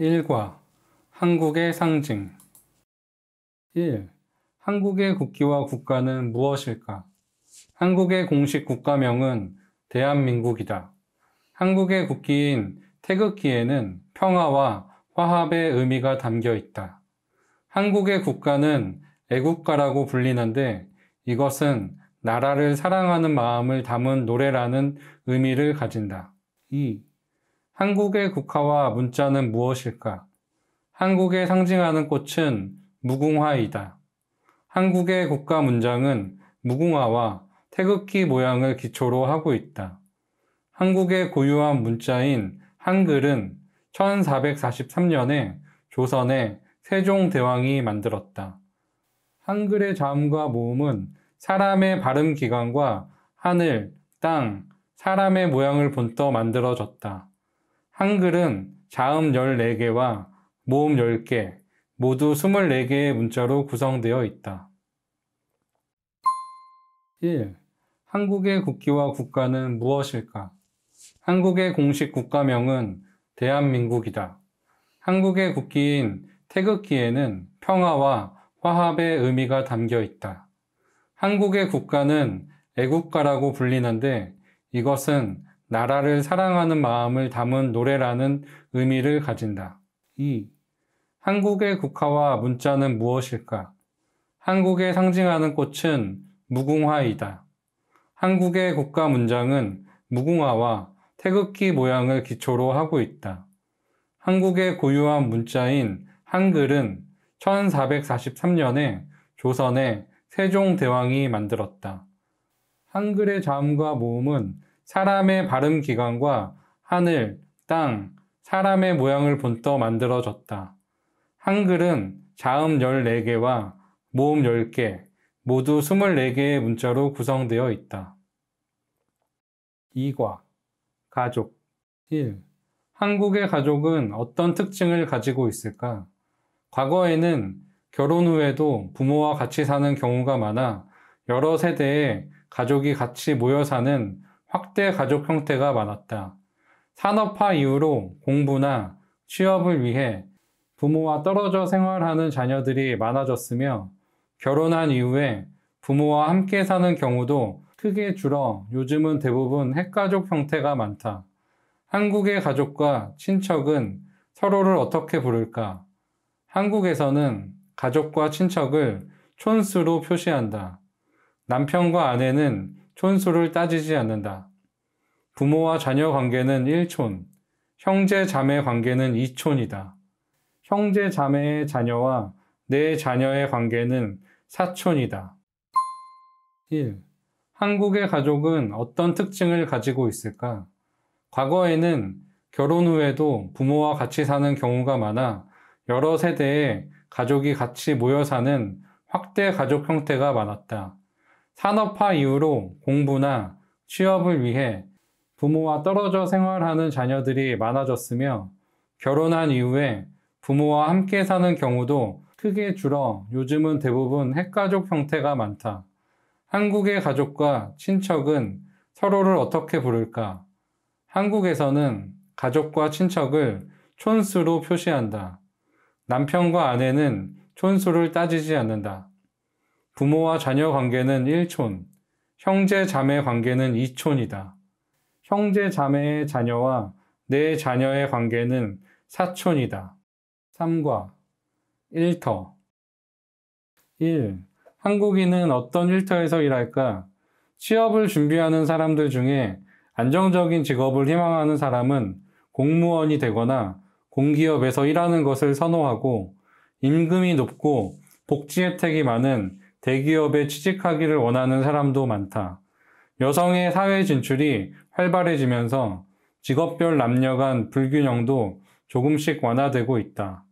1과 한국의 상징 1. 한국의 국기와 국가는 무엇일까? 한국의 공식 국가명은 대한민국이다. 한국의 국기인 태극기에는 평화와 화합의 의미가 담겨 있다. 한국의 국가는 애국가라고 불리는데 이것은 나라를 사랑하는 마음을 담은 노래라는 의미를 가진다. 2. 한국의 국화와 문자는 무엇일까? 한국에 상징하는 꽃은 무궁화이다. 한국의 국가 문장은 무궁화와 태극기 모양을 기초로 하고 있다. 한국의 고유한 문자인 한글은 1443년에 조선의 세종대왕이 만들었다. 한글의 자음과 모음은 사람의 발음 기관과 하늘, 땅, 사람의 모양을 본떠 만들어졌다. 한글은 자음 14개와 모음 10개, 모두 24개의 문자로 구성되어 있다. 1. 한국의 국기와 국가는 무엇일까? 한국의 공식 국가명은 대한민국이다. 한국의 국기인 태극기에는 평화와 화합의 의미가 담겨 있다. 한국의 국가는 애국가라고 불리는데 이것은 나라를 사랑하는 마음을 담은 노래라는 의미를 가진다. 2. 한국의 국화와 문자는 무엇일까? 한국에 상징하는 꽃은 무궁화이다. 한국의 국가 문장은 무궁화와 태극기 모양을 기초로 하고 있다. 한국의 고유한 문자인 한글은 1443년에 조선의 세종대왕이 만들었다. 한글의 자음과 모음은 사람의 발음 기관과 하늘, 땅, 사람의 모양을 본떠 만들어졌다. 한글은 자음 14개와 모음 10개, 모두 24개의 문자로 구성되어 있다. 이과, 가족 1. 한국의 가족은 어떤 특징을 가지고 있을까? 과거에는 결혼 후에도 부모와 같이 사는 경우가 많아 여러 세대의 가족이 같이 모여 사는 확대 가족 형태가 많았다. 산업화 이후로 공부나 취업을 위해 부모와 떨어져 생활하는 자녀들이 많아졌으며 결혼한 이후에 부모와 함께 사는 경우도 크게 줄어 요즘은 대부분 핵가족 형태가 많다. 한국의 가족과 친척은 서로를 어떻게 부를까? 한국에서는 가족과 친척을 촌수로 표시한다. 남편과 아내는 촌수를 따지지 않는다. 부모와 자녀 관계는 1촌, 형제 자매 관계는 2촌이다. 형제 자매의 자녀와 내 네 자녀의 관계는 4촌이다. 1. 한국의 가족은 어떤 특징을 가지고 있을까? 과거에는 결혼 후에도 부모와 같이 사는 경우가 많아 여러 세대의 가족이 같이 모여 사는 확대 가족 형태가 많았다. 산업화 이후로 공부나 취업을 위해 부모와 떨어져 생활하는 자녀들이 많아졌으며 결혼한 이후에 부모와 함께 사는 경우도 크게 줄어 요즘은 대부분 핵가족 형태가 많다. 한국의 가족과 친척은 서로를 어떻게 부를까? 한국에서는 가족과 친척을 촌수로 표시한다. 남편과 아내는 촌수를 따지지 않는다. 부모와 자녀 관계는 1촌, 형제 자매 관계는 2촌이다. 형제 자매의 자녀와 내 네 자녀의 관계는 4촌이다. 3과 1터 1. 한국인은 어떤 일터에서 일할까? 취업을 준비하는 사람들 중에 안정적인 직업을 희망하는 사람은 공무원이 되거나 공기업에서 일하는 것을 선호하고 임금이 높고 복지 혜택이 많은 대기업에 취직하기를 원하는 사람도 많다. 여성의 사회 진출이 활발해지면서 직업별 남녀 간 불균형도 조금씩 완화되고 있다.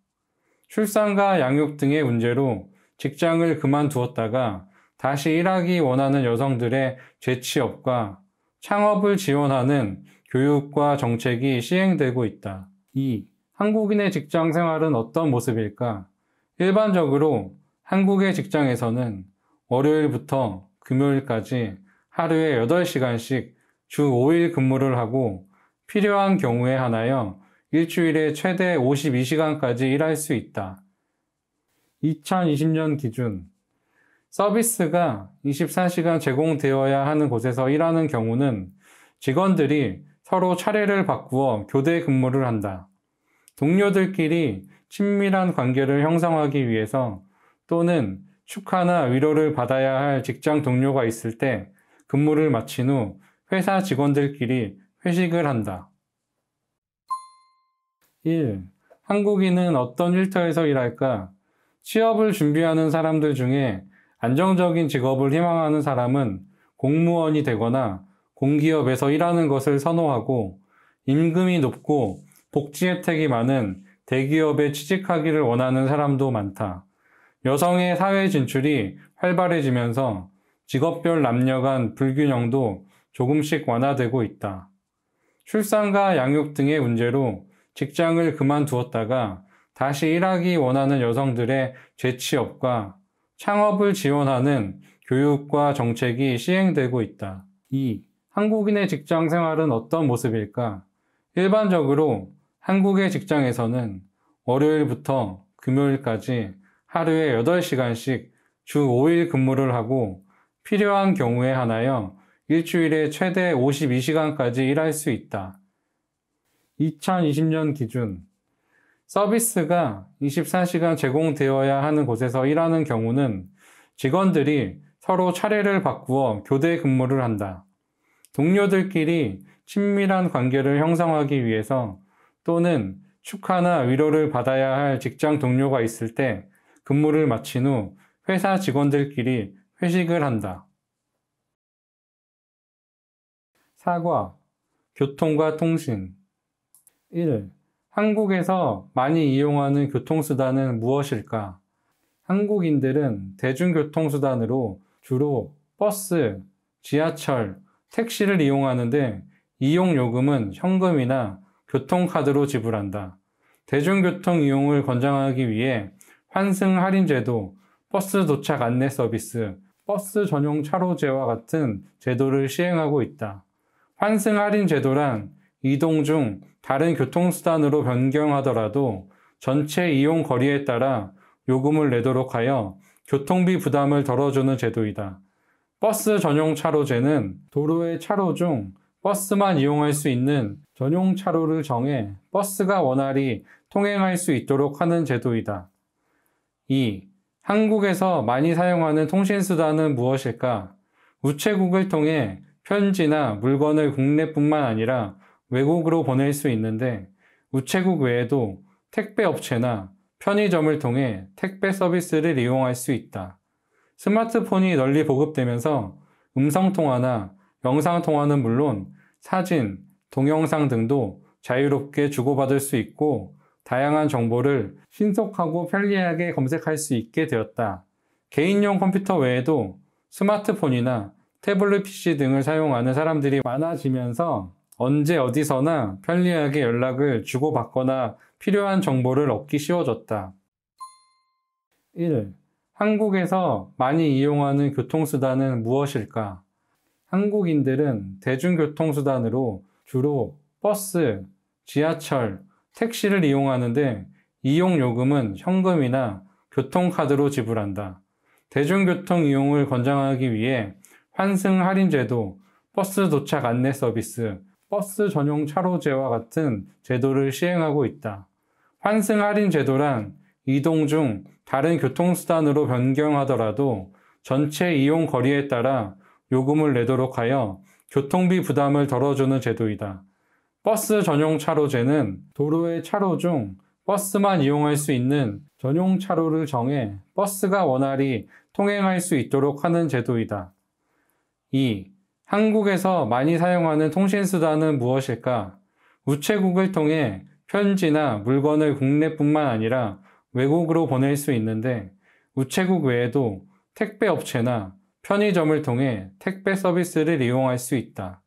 출산과 양육 등의 문제로 직장을 그만두었다가 다시 일하기 원하는 여성들의 재취업과 창업을 지원하는 교육과 정책이 시행되고 있다. 2. 한국인의 직장 생활은 어떤 모습일까? 일반적으로 한국의 직장에서는 월요일부터 금요일까지 하루에 8시간씩 주 5일 근무를 하고 필요한 경우에 한하여 일주일에 최대 52시간까지 일할 수 있다. 2020년 기준 서비스가 24시간 제공되어야 하는 곳에서 일하는 경우는 직원들이 서로 차례를 바꾸어 교대 근무를 한다. 동료들끼리 친밀한 관계를 형성하기 위해서 또는 축하나 위로를 받아야 할 직장 동료가 있을 때 근무를 마친 후 회사 직원들끼리 회식을 한다. 1. 한국인은 어떤 일터에서 일할까? 취업을 준비하는 사람들 중에 안정적인 직업을 희망하는 사람은 공무원이 되거나 공기업에서 일하는 것을 선호하고 임금이 높고 복지 혜택이 많은 대기업에 취직하기를 원하는 사람도 많다. 여성의 사회 진출이 활발해지면서 직업별 남녀 간 불균형도 조금씩 완화되고 있다. 출산과 양육 등의 문제로 직장을 그만두었다가 다시 일하기 원하는 여성들의 재취업과 창업을 지원하는 교육과 정책이 시행되고 있다. 2. 한국인의 직장 생활은 어떤 모습일까? 일반적으로 한국의 직장에서는 월요일부터 금요일까지 하루에 8시간씩 주 5일 근무를 하고 필요한 경우에 한하여 일주일에 최대 52시간까지 일할 수 있다. 2020년 기준 서비스가 24시간 제공되어야 하는 곳에서 일하는 경우는 직원들이 서로 차례를 바꾸어 교대 근무를 한다. 동료들끼리 친밀한 관계를 형성하기 위해서 또는 축하나 위로를 받아야 할 직장 동료가 있을 때 근무를 마친 후 회사 직원들끼리 회식을 한다. 사과, 교통과 통신 1. 한국에서 많이 이용하는 교통수단은 무엇일까? 한국인들은 대중교통수단으로 주로 버스, 지하철, 택시를 이용하는데 이용요금은 현금이나 교통카드로 지불한다. 대중교통 이용을 권장하기 위해 환승 할인 제도, 버스 도착 안내 서비스, 버스 전용 차로제와 같은 제도를 시행하고 있다. 환승 할인 제도란 이동 중 다른 교통수단으로 변경하더라도 전체 이용 거리에 따라 요금을 내도록 하여 교통비 부담을 덜어주는 제도이다. 버스 전용 차로제는 도로의 차로 중 버스만 이용할 수 있는 전용 차로를 정해 버스가 원활히 통행할 수 있도록 하는 제도이다. 2. 한국에서 많이 사용하는 통신수단은 무엇일까? 우체국을 통해 편지나 물건을 국내뿐만 아니라 외국으로 보낼 수 있는데 우체국 외에도 택배 업체나 편의점을 통해 택배 서비스를 이용할 수 있다. 스마트폰이 널리 보급되면서 음성통화나 영상통화는 물론 사진, 동영상 등도 자유롭게 주고받을 수 있고 다양한 정보를 신속하고 편리하게 검색할 수 있게 되었다. 개인용 컴퓨터 외에도 스마트폰이나 태블릿 PC 등을 사용하는 사람들이 많아지면서 언제 어디서나 편리하게 연락을 주고받거나 필요한 정보를 얻기 쉬워졌다. 1. 한국에서 많이 이용하는 교통수단은 무엇일까? 한국인들은 대중교통수단으로 주로 버스, 지하철, 택시를 이용하는데 이용요금은 현금이나 교통카드로 지불한다. 대중교통 이용을 권장하기 위해 환승 할인 제도, 버스 도착 안내 서비스, 버스 전용 차로제와 같은 제도를 시행하고 있다. 환승 할인 제도란 이동 중 다른 교통수단으로 변경하더라도 전체 이용 거리에 따라 요금을 내도록 하여 교통비 부담을 덜어주는 제도이다. 버스 전용 차로제는 도로의 차로 중 버스만 이용할 수 있는 전용 차로를 정해 버스가 원활히 통행할 수 있도록 하는 제도이다. 2. 한국에서 많이 사용하는 통신수단은 무엇일까? 우체국을 통해 편지나 물건을 국내뿐만 아니라 외국으로 보낼 수 있는데 우체국 외에도 택배업체나 편의점을 통해 택배 서비스를 이용할 수 있다.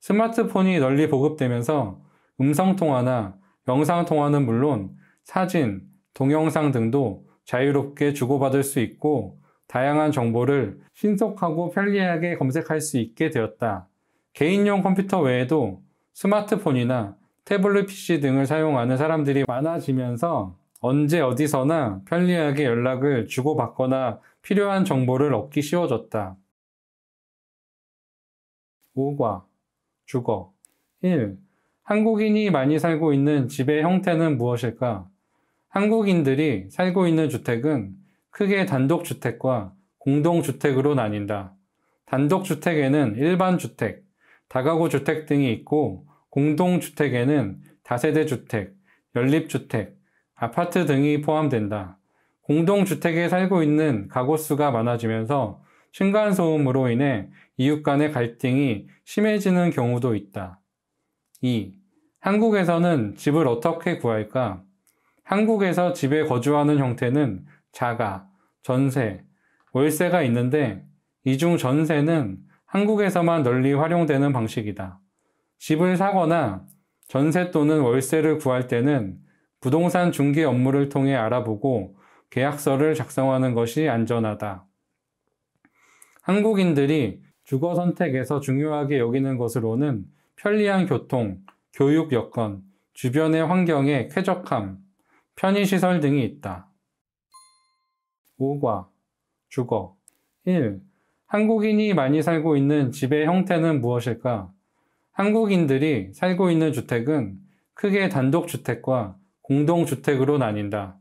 스마트폰이 널리 보급되면서 음성통화나 영상통화는 물론 사진, 동영상 등도 자유롭게 주고받을 수 있고 다양한 정보를 신속하고 편리하게 검색할 수 있게 되었다. 개인용 컴퓨터 외에도 스마트폰이나 태블릿 PC 등을 사용하는 사람들이 많아지면서 언제 어디서나 편리하게 연락을 주고받거나 필요한 정보를 얻기 쉬워졌다. 5과 주거 1. 한국인이 많이 살고 있는 집의 형태는 무엇일까? 한국인들이 살고 있는 주택은 크게 단독주택과 공동주택으로 나뉜다. 단독주택에는 일반주택, 다가구주택 등이 있고 공동주택에는 다세대주택, 연립주택, 아파트 등이 포함된다. 공동주택에 살고 있는 가구수가 많아지면서 층간소음으로 인해 이웃 간의 갈등이 심해지는 경우도 있다. 2. 한국에서는 집을 어떻게 구할까? 한국에서 집에 거주하는 형태는 자가, 전세, 월세가 있는데 이 중 전세는 한국에서만 널리 활용되는 방식이다. 집을 사거나 전세 또는 월세를 구할 때는 부동산 중개 업무를 통해 알아보고 계약서를 작성하는 것이 안전하다. 한국인들이 주거 선택에서 중요하게 여기는 것으로는 편리한 교통, 교육 여건, 주변의 환경의 쾌적함, 편의시설 등이 있다. 5과 주거 1. 한국인이 많이 살고 있는 집의 형태는 무엇일까? 한국인들이 살고 있는 주택은 크게 단독주택과 공동주택으로 나뉜다.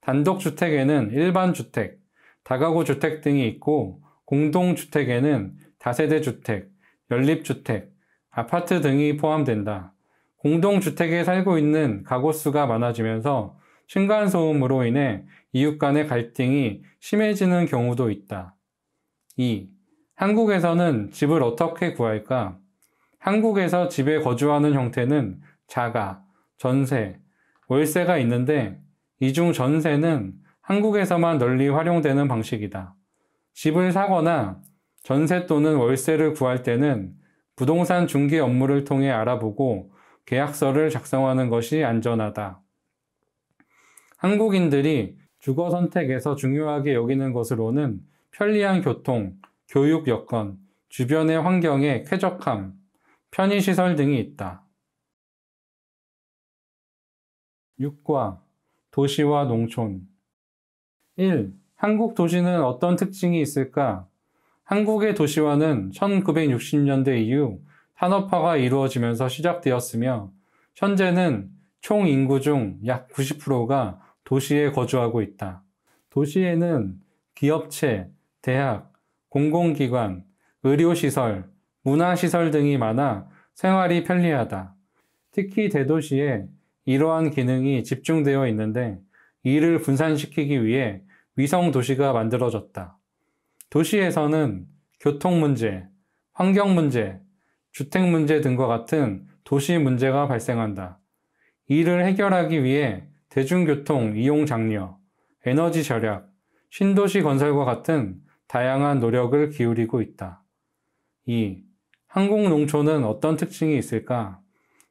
단독주택에는 일반주택, 다가구 주택 등이 있고 공동주택에는 다세대 주택, 연립주택, 아파트 등이 포함된다. 공동주택에 살고 있는 가구 수가 많아지면서 층간소음으로 인해 이웃 간의 갈등이 심해지는 경우도 있다. 2. 한국에서는 집을 어떻게 구할까? 한국에서 집에 거주하는 형태는 자가, 전세, 월세가 있는데 이 중 전세는 한국에서만 널리 활용되는 방식이다. 집을 사거나 전세 또는 월세를 구할 때는 부동산 중개 업무를 통해 알아보고 계약서를 작성하는 것이 안전하다. 한국인들이 주거 선택에서 중요하게 여기는 것으로는 편리한 교통, 교육 여건, 주변의 환경의 쾌적함, 편의시설 등이 있다. 6과 도시와 농촌 1. 한국 도시는 어떤 특징이 있을까? 한국의 도시화는 1960년대 이후 산업화가 이루어지면서 시작되었으며 현재는 총 인구 중 약 90%가 도시에 거주하고 있다. 도시에는 기업체, 대학, 공공기관, 의료시설, 문화시설 등이 많아 생활이 편리하다. 특히 대도시에 이러한 기능이 집중되어 있는데 이를 분산시키기 위해 위성 도시가 만들어졌다. 도시에서는 교통 문제, 환경 문제, 주택 문제 등과 같은 도시 문제가 발생한다. 이를 해결하기 위해 대중교통 이용 장려, 에너지 절약, 신도시 건설과 같은 다양한 노력을 기울이고 있다. 2. 한국 농촌은 어떤 특징이 있을까?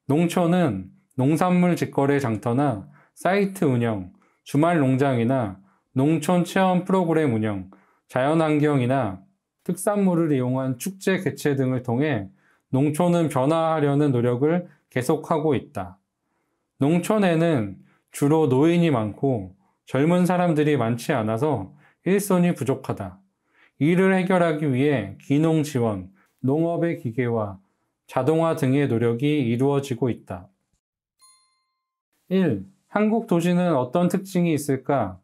농촌은 농산물 직거래 장터나 사이트 운영, 주말 농장이나 농촌 체험 프로그램 운영, 자연환경이나 특산물을 이용한 축제 개최 등을 통해 농촌은 변화하려는 노력을 계속하고 있다. 농촌에는 주로 노인이 많고 젊은 사람들이 많지 않아서 일손이 부족하다. 이를 해결하기 위해 기농 지원, 농업의 기계화, 자동화 등의 노력이 이루어지고 있다. 1. 한국 도시는 어떤 특징이 있을까?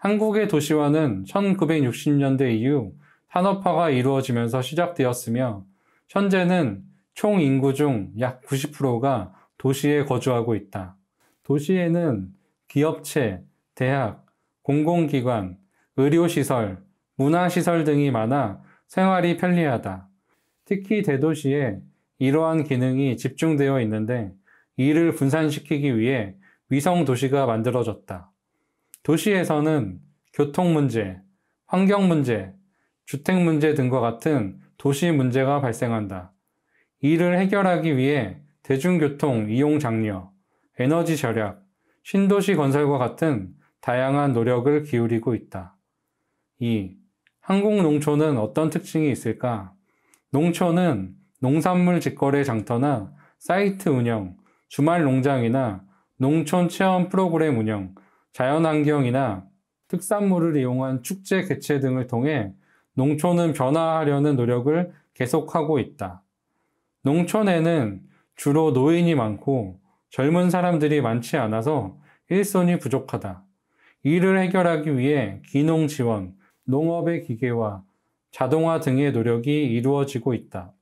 한국의 도시화는 1960년대 이후 산업화가 이루어지면서 시작되었으며 현재는 총 인구 중 약 90%가 도시에 거주하고 있다. 도시에는 기업체, 대학, 공공기관, 의료시설, 문화시설 등이 많아 생활이 편리하다. 특히 대도시에 이러한 기능이 집중되어 있는데 이를 분산시키기 위해 위성 도시가 만들어졌다. 도시에서는 교통 문제, 환경 문제, 주택 문제 등과 같은 도시 문제가 발생한다. 이를 해결하기 위해 대중교통 이용 장려, 에너지 절약, 신도시 건설과 같은 다양한 노력을 기울이고 있다. 2. 한국 농촌은 어떤 특징이 있을까? 농촌은 농산물 직거래 장터나 사이트 운영, 주말 농장이나 농촌 체험 프로그램 운영, 자연환경이나 특산물을 이용한 축제 개최 등을 통해 농촌은 변화하려는 노력을 계속하고 있다. 농촌에는 주로 노인이 많고 젊은 사람들이 많지 않아서 일손이 부족하다. 이를 해결하기 위해 기농 지원, 농업의 기계화, 자동화 등의 노력이 이루어지고 있다.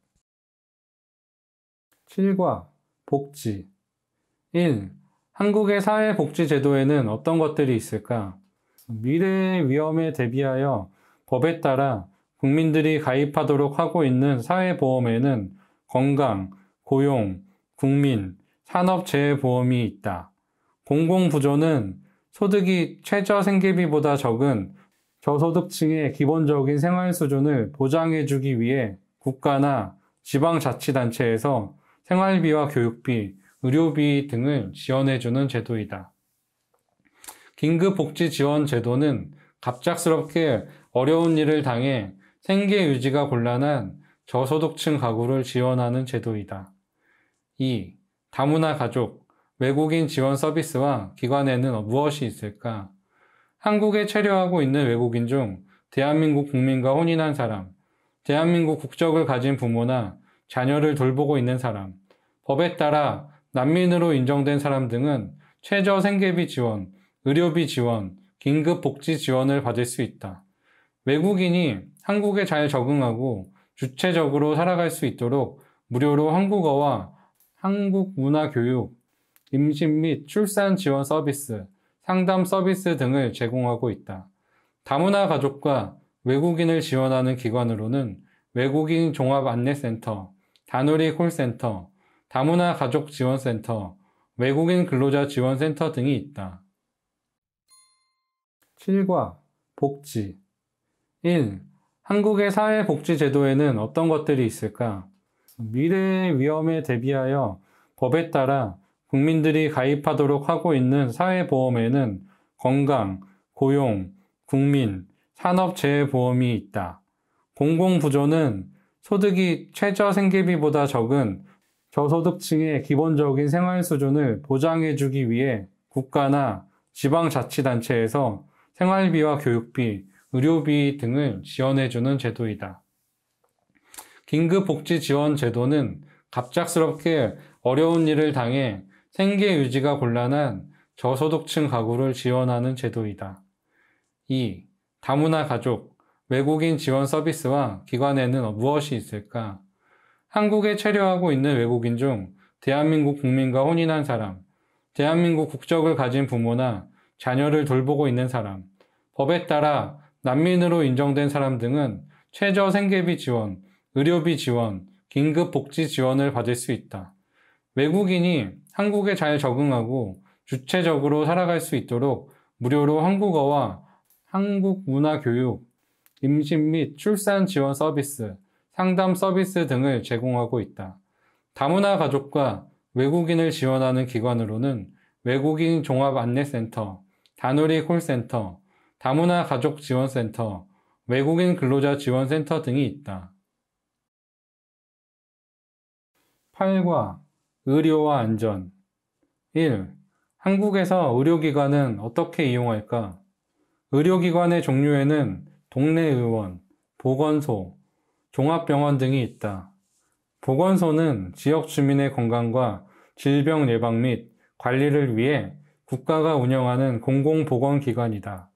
7과 복지 1. 한국의 사회복지제도에는 어떤 것들이 있을까? 미래의 위험에 대비하여 법에 따라 국민들이 가입하도록 하고 있는 사회보험에는 건강, 고용, 국민, 산업재해보험이 있다. 공공부조는 소득이 최저 생계비보다 적은 저소득층의 기본적인 생활 수준을 보장해주기 위해 국가나 지방자치단체에서 생활비와 교육비, 의료비 등을 지원해주는 제도이다. 긴급복지지원제도는 갑작스럽게 어려운 일을 당해 생계 유지가 곤란한 저소득층 가구를 지원하는 제도이다. 2. 다문화 가족, 외국인 지원 서비스와 기관에는 무엇이 있을까? 한국에 체류하고 있는 외국인 중 대한민국 국민과 혼인한 사람, 대한민국 국적을 가진 부모나 자녀를 돌보고 있는 사람, 법에 따라 난민으로 인정된 사람 등은 최저 생계비 지원, 의료비 지원, 긴급 복지 지원을 받을 수 있다. 외국인이 한국에 잘 적응하고 주체적으로 살아갈 수 있도록 무료로 한국어와 한국 문화 교육, 임신 및 출산 지원 서비스, 상담 서비스 등을 제공하고 있다. 다문화 가족과 외국인을 지원하는 기관으로는 외국인 종합 안내센터, 다누리 콜센터, 다문화 가족 지원센터, 외국인 근로자 지원센터 등이 있다. 7과 복지 1. 한국의 사회복지제도에는 어떤 것들이 있을까? 미래의 위험에 대비하여 법에 따라 국민들이 가입하도록 하고 있는 사회보험에는 건강, 고용, 국민, 산업재해보험이 있다. 공공부조는 소득이 최저 생계비보다 적은 저소득층의 기본적인 생활 수준을 보장해주기 위해 국가나 지방자치단체에서 생활비와 교육비, 의료비 등을 지원해주는 제도이다. 긴급복지지원제도는 갑작스럽게 어려운 일을 당해 생계 유지가 곤란한 저소득층 가구를 지원하는 제도이다. 2. 다문화 가족, 외국인 지원 서비스와 기관에는 무엇이 있을까? 한국에 체류하고 있는 외국인 중 대한민국 국민과 혼인한 사람, 대한민국 국적을 가진 부모나 자녀를 돌보고 있는 사람, 법에 따라 난민으로 인정된 사람 등은 최저 생계비 지원, 의료비 지원, 긴급복지 지원을 받을 수 있다. 외국인이 한국에 잘 적응하고 주체적으로 살아갈 수 있도록 무료로 한국어와 한국 문화 교육, 임신 및 출산 지원 서비스, 상담 서비스 등을 제공하고 있다. 다문화 가족과 외국인을 지원하는 기관으로는 외국인 종합 안내센터, 다누리 콜센터, 다문화 가족 지원센터, 외국인 근로자 지원센터 등이 있다. 8과 의료와 안전 1. 한국에서 의료기관은 어떻게 이용할까? 의료기관의 종류에는 동네 의원, 보건소, 종합병원 등이 있다. 보건소는 지역 주민의 건강과 질병 예방 및 관리를 위해 국가가 운영하는 공공보건기관이다.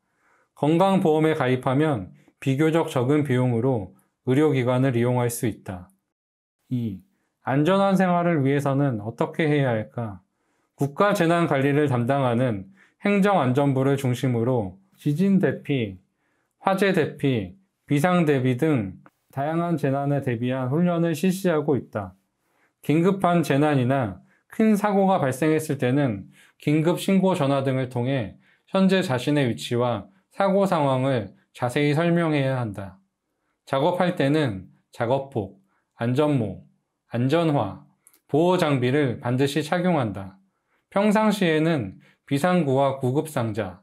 건강보험에 가입하면 비교적 적은 비용으로 의료기관을 이용할 수 있다. 2. 안전한 생활을 위해서는 어떻게 해야 할까? 국가재난관리를 담당하는 행정안전부를 중심으로 지진 대피, 화재 대피, 비상 대비 등 다양한 재난에 대비한 훈련을 실시하고 있다. 긴급한 재난이나 큰 사고가 발생했을 때는 긴급 신고 전화 등을 통해 현재 자신의 위치와 사고 상황을 자세히 설명해야 한다. 작업할 때는 작업복, 안전모, 안전화, 보호 장비를 반드시 착용한다. 평상시에는 비상구와 구급상자,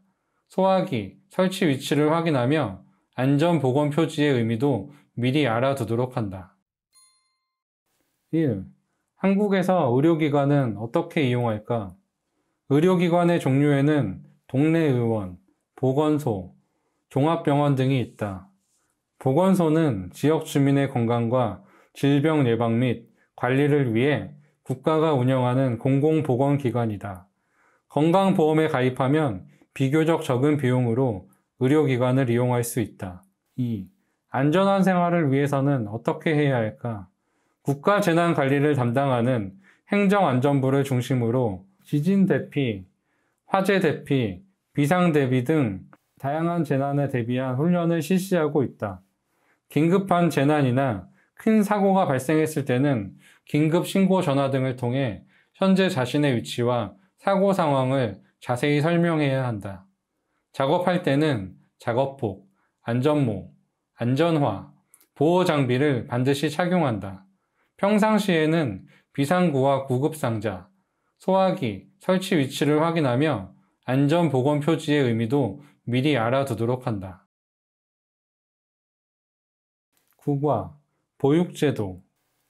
소화기 설치 위치를 확인하며 안전보건 표지의 의미도 미리 알아두도록 한다. 1. 한국에서 의료기관은 어떻게 이용할까? 의료기관의 종류에는 동네 의원, 보건소, 종합병원 등이 있다. 보건소는 지역 주민의 건강과 질병 예방 및 관리를 위해 국가가 운영하는 공공보건기관이다. 건강보험에 가입하면 비교적 적은 비용으로 의료기관을 이용할 수 있다. 2. 안전한 생활을 위해서는 어떻게 해야 할까? 국가 재난 관리를 담당하는 행정안전부를 중심으로 지진 대피, 화재 대피, 비상 대비 등 다양한 재난에 대비한 훈련을 실시하고 있다. 긴급한 재난이나 큰 사고가 발생했을 때는 긴급 신고 전화 등을 통해 현재 자신의 위치와 사고 상황을 자세히 설명해야 한다. 작업할 때는 작업복, 안전모, 안전화, 보호 장비를 반드시 착용한다. 평상시에는 비상구와 구급상자, 소화기, 설치 위치를 확인하며 안전보건 표지의 의미도 미리 알아두도록 한다. 국과 보육제도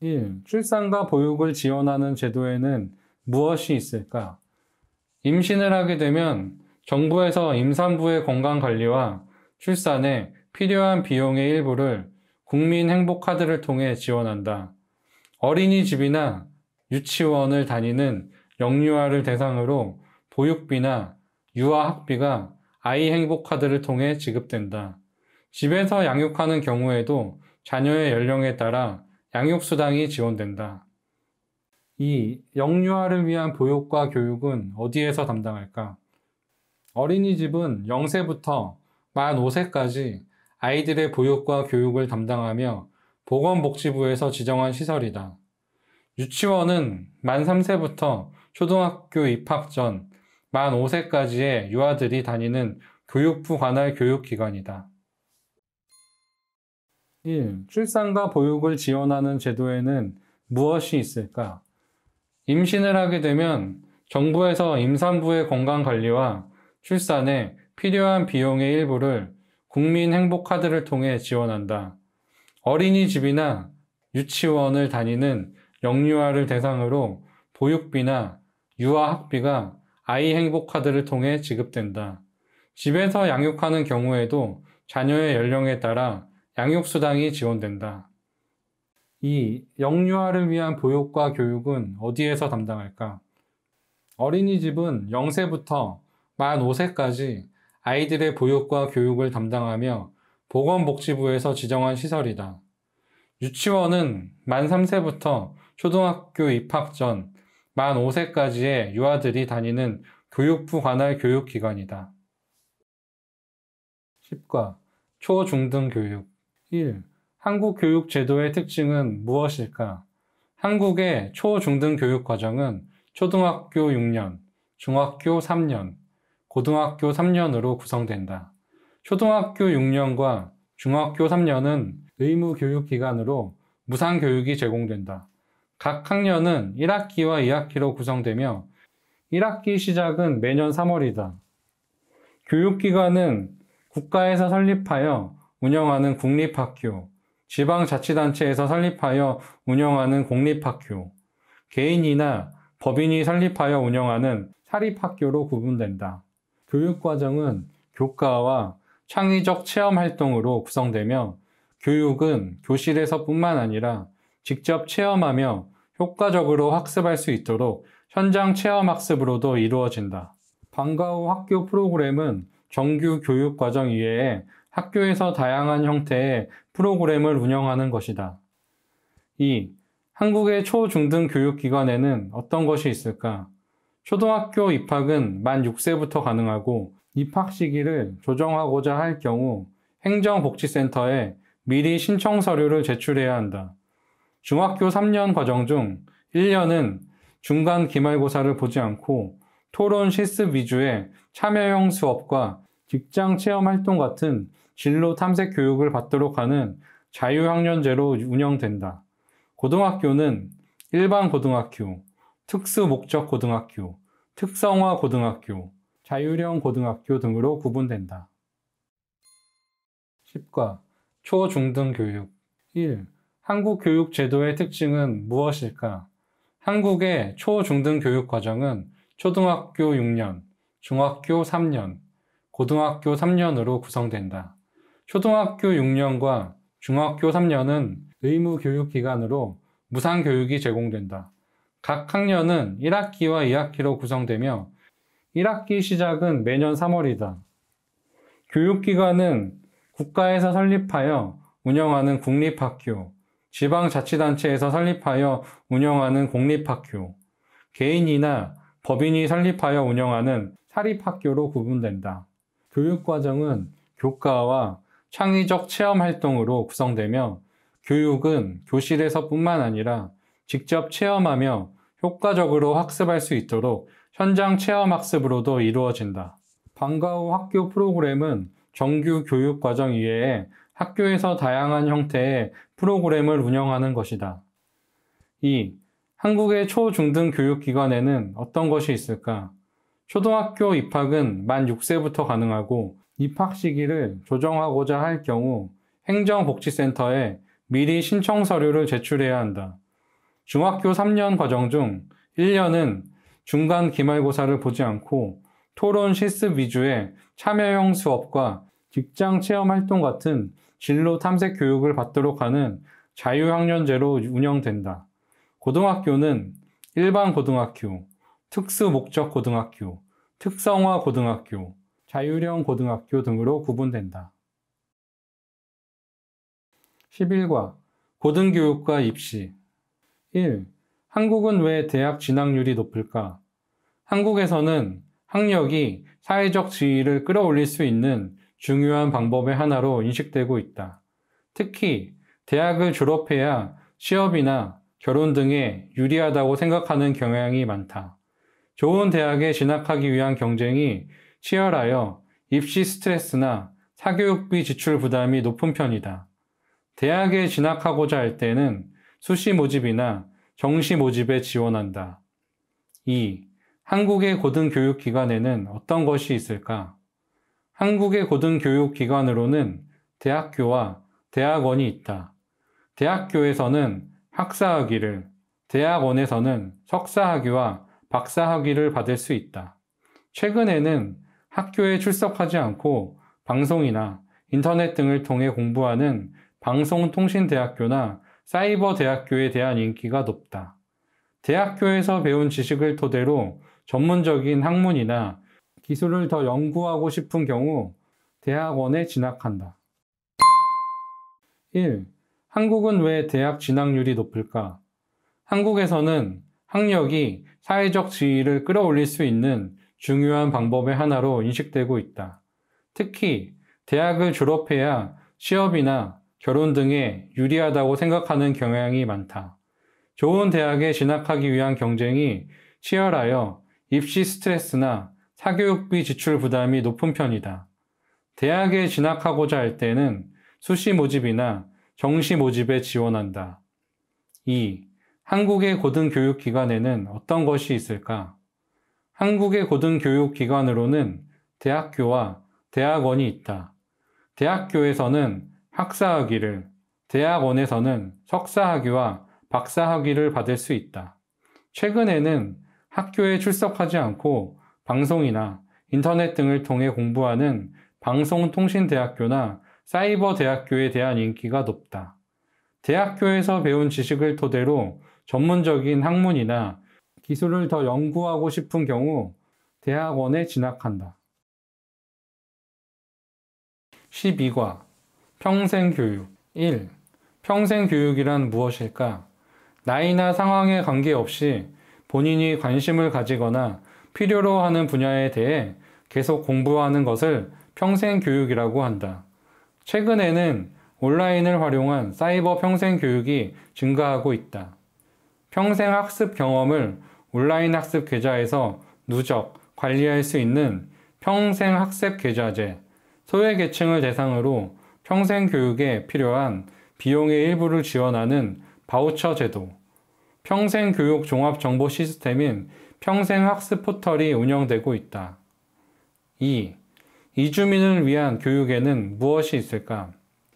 1. 출산과 보육을 지원하는 제도에는 무엇이 있을까? 임신을 하게 되면 정부에서 임산부의 건강관리와 출산에 필요한 비용의 일부를 국민행복카드를 통해 지원한다. 어린이집이나 유치원을 다니는 영유아를 대상으로 보육비나 유아학비가 아이 행복카드를 통해 지급된다. 집에서 양육하는 경우에도 자녀의 연령에 따라 양육수당이 지원된다. 2. 영유아를 위한 보육과 교육은 어디에서 담당할까? 어린이집은 0세부터 만 5세까지 아이들의 보육과 교육을 담당하며 보건복지부에서 지정한 시설이다. 유치원은 만 3세부터 초등학교 입학 전 만 5세까지의 유아들이 다니는 교육부 관할 교육기관이다. 1. 출산과 보육을 지원하는 제도에는 무엇이 있을까? 임신을 하게 되면 정부에서 임산부의 건강관리와 출산에 필요한 비용의 일부를 국민 행복카드를 통해 지원한다. 어린이집이나 유치원을 다니는 영유아를 대상으로 보육비나 유아학비가 아이 행복카드를 통해 지급된다. 집에서 양육하는 경우에도 자녀의 연령에 따라 양육수당이 지원된다. 2. 영유아를 위한 보육과 교육은 어디에서 담당할까? 어린이집은 0세부터 만 5세까지 아이들의 보육과 교육을 담당하며 보건복지부에서 지정한 시설이다. 유치원은 만 3세부터 초등학교 입학 전 만 5세까지의 유아들이 다니는 교육부 관할 교육기관이다. 10과 초중등교육 1. 한국 교육 제도의 특징은 무엇일까? 한국의 초중등교육 과정은 초등학교 6년, 중학교 3년, 고등학교 3년으로 구성된다. 초등학교 6년과 중학교 3년은 의무 교육 기관으로 무상 교육이 제공된다. 각 학년은 1학기와 2학기로 구성되며 1학기 시작은 매년 3월이다. 교육기관은 국가에서 설립하여 운영하는 국립학교, 지방자치단체에서 설립하여 운영하는 공립학교, 개인이나 법인이 설립하여 운영하는 사립학교로 구분된다. 교육과정은 교과와 창의적 체험 활동으로 구성되며 교육은 교실에서뿐만 아니라 직접 체험하며 효과적으로 학습할 수 있도록 현장 체험 학습으로도 이루어진다. 방과 후 학교 프로그램은 정규 교육 과정 이외에 학교에서 다양한 형태의 프로그램을 운영하는 것이다. 2. 한국의 초중등 교육기관에는 어떤 것이 있을까? 초등학교 입학은 만 6세부터 가능하고 입학 시기를 조정하고자 할 경우 행정복지센터에 미리 신청 서류를 제출해야 한다. 중학교 3년 과정 중 1년은 중간 기말고사를 보지 않고 토론 실습 위주의 참여형 수업과 직장 체험 활동 같은 진로 탐색 교육을 받도록 하는 자유학년제로 운영된다. 고등학교는 일반 고등학교, 특수목적 고등학교, 특성화 고등학교, 자율형 고등학교 등으로 구분된다. 10과 초중등교육 1. 한국 교육 제도의 특징은 무엇일까? 한국의 초중등교육 과정은 초등학교 6년, 중학교 3년, 고등학교 3년으로 구성된다. 초등학교 6년과 중학교 3년은 의무교육기간으로 무상교육이 제공된다. 각 학년은 1학기와 2학기로 구성되며 1학기 시작은 매년 3월이다. 교육기관은 국가에서 설립하여 운영하는 국립학교, 지방자치단체에서 설립하여 운영하는 공립학교, 개인이나 법인이 설립하여 운영하는 사립학교로 구분된다. 교육과정은 교과와 창의적 체험활동으로 구성되며 교육은 교실에서뿐만 아니라 직접 체험하며 효과적으로 학습할 수 있도록 현장 체험 학습으로도 이루어진다. 방과 후 학교 프로그램은 정규 교육 과정 이외에 학교에서 다양한 형태의 프로그램을 운영하는 것이다. 2. 한국의 초중등 교육기관에는 어떤 것이 있을까? 초등학교 입학은 만 6세부터 가능하고 입학 시기를 조정하고자 할 경우 행정복지센터에 미리 신청 서류를 제출해야 한다. 중학교 3년 과정 중 1년은 중간 기말고사를 보지 않고 토론 실습 위주의 참여형 수업과 직장 체험 활동 같은 진로 탐색 교육을 받도록 하는 자유학년제로 운영된다. 고등학교는 일반 고등학교, 특수 목적 고등학교, 특성화 고등학교, 자율형 고등학교 등으로 구분된다. 11과 고등교육과 입시 1. 한국은 왜 대학 진학률이 높을까? 한국에서는 학력이 사회적 지위를 끌어올릴 수 있는 중요한 방법의 하나로 인식되고 있다. 특히 대학을 졸업해야 취업이나 결혼 등에 유리하다고 생각하는 경향이 많다. 좋은 대학에 진학하기 위한 경쟁이 치열하여 입시 스트레스나 사교육비 지출 부담이 높은 편이다. 대학에 진학하고자 할 때는 수시 모집이나 정시 모집에 지원한다. 2. 한국의 고등교육기관에는 어떤 것이 있을까? 한국의 고등교육기관으로는 대학교와 대학원이 있다. 대학교에서는 학사학위를, 대학원에서는 석사학위와 박사학위를 받을 수 있다. 최근에는 학교에 출석하지 않고 방송이나 인터넷 등을 통해 공부하는 방송통신대학교나 사이버 대학교에 대한 인기가 높다. 대학교에서 배운 지식을 토대로 전문적인 학문이나 기술을 더 연구하고 싶은 경우 대학원에 진학한다. 1. 한국은 왜 대학 진학률이 높을까? 한국에서는 학력이 사회적 지위를 끌어올릴 수 있는 중요한 방법의 하나로 인식되고 있다. 특히 대학을 졸업해야 취업이나 결혼 등에 유리하다고 생각하는 경향이 많다. 좋은 대학에 진학하기 위한 경쟁이 치열하여 입시 스트레스나 사교육비 지출 부담이 높은 편이다. 대학에 진학하고자 할 때는 수시 모집이나 정시 모집에 지원한다. 2. 한국의 고등교육기관에는 어떤 것이 있을까? 한국의 고등교육기관으로는 대학교와 대학원이 있다. 대학교에서는 학사학위를, 대학원에서는 석사학위와 박사학위를 받을 수 있다. 최근에는 학교에 출석하지 않고 방송이나 인터넷 등을 통해 공부하는 방송통신대학교나 사이버대학교에 대한 인기가 높다. 대학교에서 배운 지식을 토대로 전문적인 학문이나 기술을 더 연구하고 싶은 경우 대학원에 진학한다. 12과 평생교육 1. 평생교육이란 무엇일까? 나이나 상황에 관계없이 본인이 관심을 가지거나 필요로 하는 분야에 대해 계속 공부하는 것을 평생교육이라고 한다. 최근에는 온라인을 활용한 사이버 평생교육이 증가하고 있다. 평생 학습 경험을 온라인 학습 계좌에서 누적, 관리할 수 있는 평생 학습 계좌제, 소외계층을 대상으로 평생 교육에 필요한 비용의 일부를 지원하는 바우처 제도, 평생 교육 종합 정보 시스템인 평생 학습 포털이 운영되고 있다. 2. 이주민을 위한 교육에는 무엇이 있을까?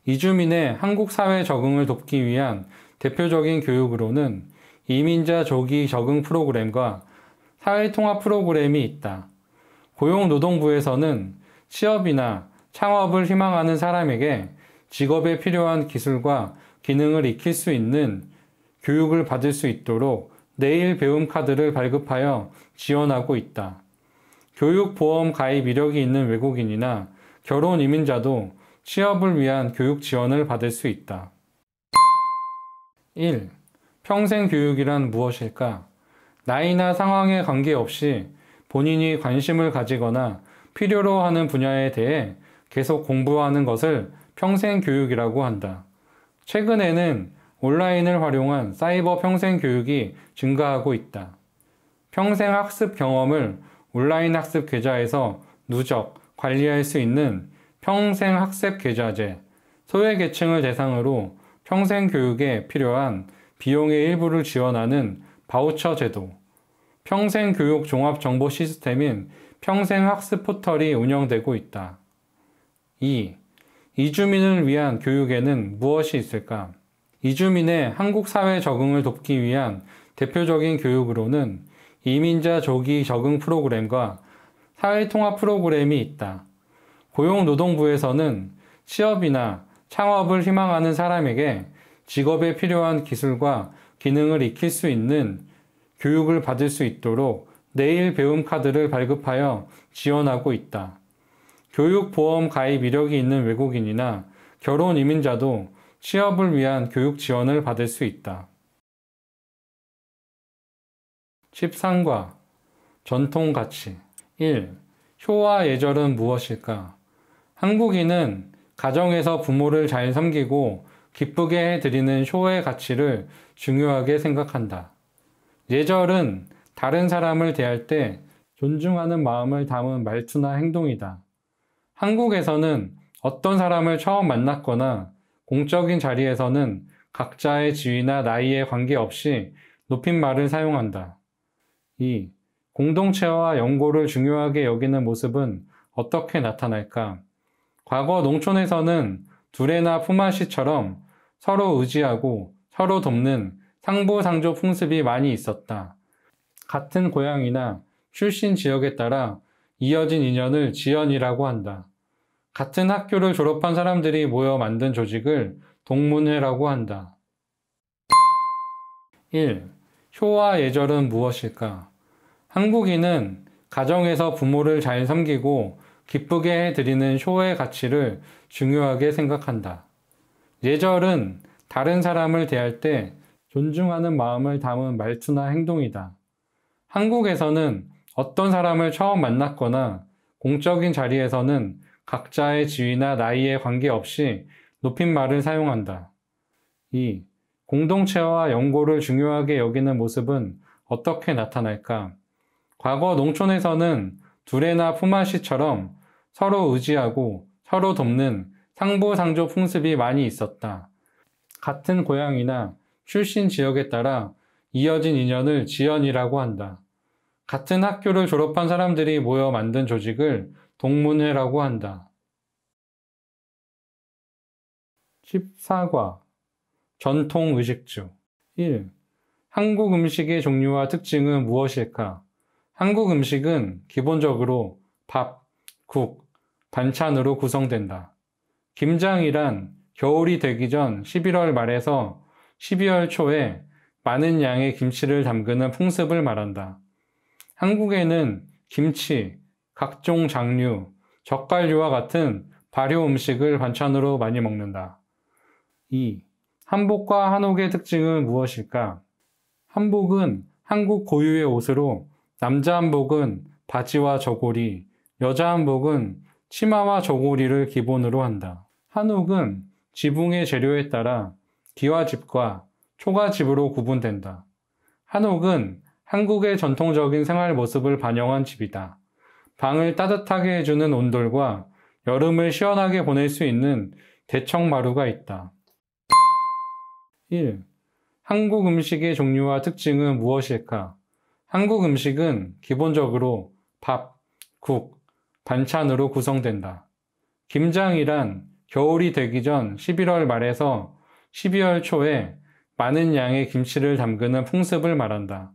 이주민의 한국 사회 적응을 돕기 위한 대표적인 교육으로는 이민자 조기 적응 프로그램과 사회통합 프로그램이 있다. 고용노동부에서는 취업이나 창업을 희망하는 사람에게 직업에 필요한 기술과 기능을 익힐 수 있는 교육을 받을 수 있도록 내일 배움 카드를 발급하여 지원하고 있다. 교육보험 가입 이력이 있는 외국인이나 결혼 이민자도 취업을 위한 교육 지원을 받을 수 있다. 1. 평생 교육이란 무엇일까? 나이나 상황에 관계없이 본인이 관심을 가지거나 필요로 하는 분야에 대해 계속 공부하는 것을 평생 교육이라고 한다. 최근에는 온라인을 활용한 사이버 평생 교육이 증가하고 있다. 평생 학습 경험을 온라인 학습 계좌에서 누적, 관리할 수 있는 평생 학습 계좌제, 소외계층을 대상으로 평생 교육에 필요한 비용의 일부를 지원하는 바우처 제도, 평생 교육 종합 정보 시스템인 평생 학습 포털이 운영되고 있다. 2. 이주민을 위한 교육에는 무엇이 있을까? 이주민의 한국 사회 적응을 돕기 위한 대표적인 교육으로는 이민자 조기 적응 프로그램과 사회통합 프로그램이 있다. 고용노동부에서는 취업이나 창업을 희망하는 사람에게 직업에 필요한 기술과 기능을 익힐 수 있는 교육을 받을 수 있도록 내일 배움 카드를 발급하여 지원하고 있다. 교육보험 가입 이력이 있는 외국인이나 결혼 이민자도 취업을 위한 교육 지원을 받을 수 있다. 13과 전통 가치 1. 효와 예절은 무엇일까? 한국인은 가정에서 부모를 잘 섬기고 기쁘게 해드리는 효의 가치를 중요하게 생각한다. 예절은 다른 사람을 대할 때 존중하는 마음을 담은 말투나 행동이다. 한국에서는 어떤 사람을 처음 만났거나 공적인 자리에서는 각자의 지위나 나이에 관계없이 높임말을 사용한다. 2. 공동체와 연고를 중요하게 여기는 모습은 어떻게 나타날까? 과거 농촌에서는 두레나 품앗이처럼 서로 의지하고 서로 돕는 상부상조 풍습이 많이 있었다. 같은 고향이나 출신 지역에 따라 이어진 인연을 지연이라고 한다. 같은 학교를 졸업한 사람들이 모여 만든 조직을 동문회라고 한다. 1. 효와 예절은 무엇일까? 한국인은 가정에서 부모를 잘 섬기고 기쁘게 해드리는 효의 가치를 중요하게 생각한다. 예절은 다른 사람을 대할 때 존중하는 마음을 담은 말투나 행동이다. 한국에서는 어떤 사람을 처음 만났거나 공적인 자리에서는 각자의 지위나 나이에 관계없이 높임말을 사용한다. 2. 공동체와 연고를 중요하게 여기는 모습은 어떻게 나타날까? 과거 농촌에서는 두레나 품앗이처럼 서로 의지하고 서로 돕는 상부상조 풍습이 많이 있었다. 같은 고향이나 출신 지역에 따라 이어진 인연을 지연이라고 한다. 같은 학교를 졸업한 사람들이 모여 만든 조직을 동문회라고 한다. 14과 전통 의식주 1. 한국 음식의 종류와 특징은 무엇일까? 한국 음식은 기본적으로 밥, 국, 반찬으로 구성된다. 김장이란 겨울이 되기 전 11월 말에서 12월 초에 많은 양의 김치를 담그는 풍습을 말한다. 한국에는 김치, 각종 장류, 젓갈류와 같은 발효 음식을 반찬으로 많이 먹는다. 2. 한복과 한옥의 특징은 무엇일까? 한복은 한국 고유의 옷으로 남자 한복은 바지와 저고리, 여자 한복은 치마와 저고리를 기본으로 한다. 한옥은 지붕의 재료에 따라 기와집과 초가집으로 구분된다. 한옥은 한국의 전통적인 생활 모습을 반영한 집이다. 방을 따뜻하게 해주는 온돌과 여름을 시원하게 보낼 수 있는 대청마루가 있다. 1. 한국 음식의 종류와 특징은 무엇일까? 한국 음식은 기본적으로 밥, 국, 반찬으로 구성된다. 김장이란 겨울이 되기 전 11월 말에서 12월 초에 많은 양의 김치를 담그는 풍습을 말한다.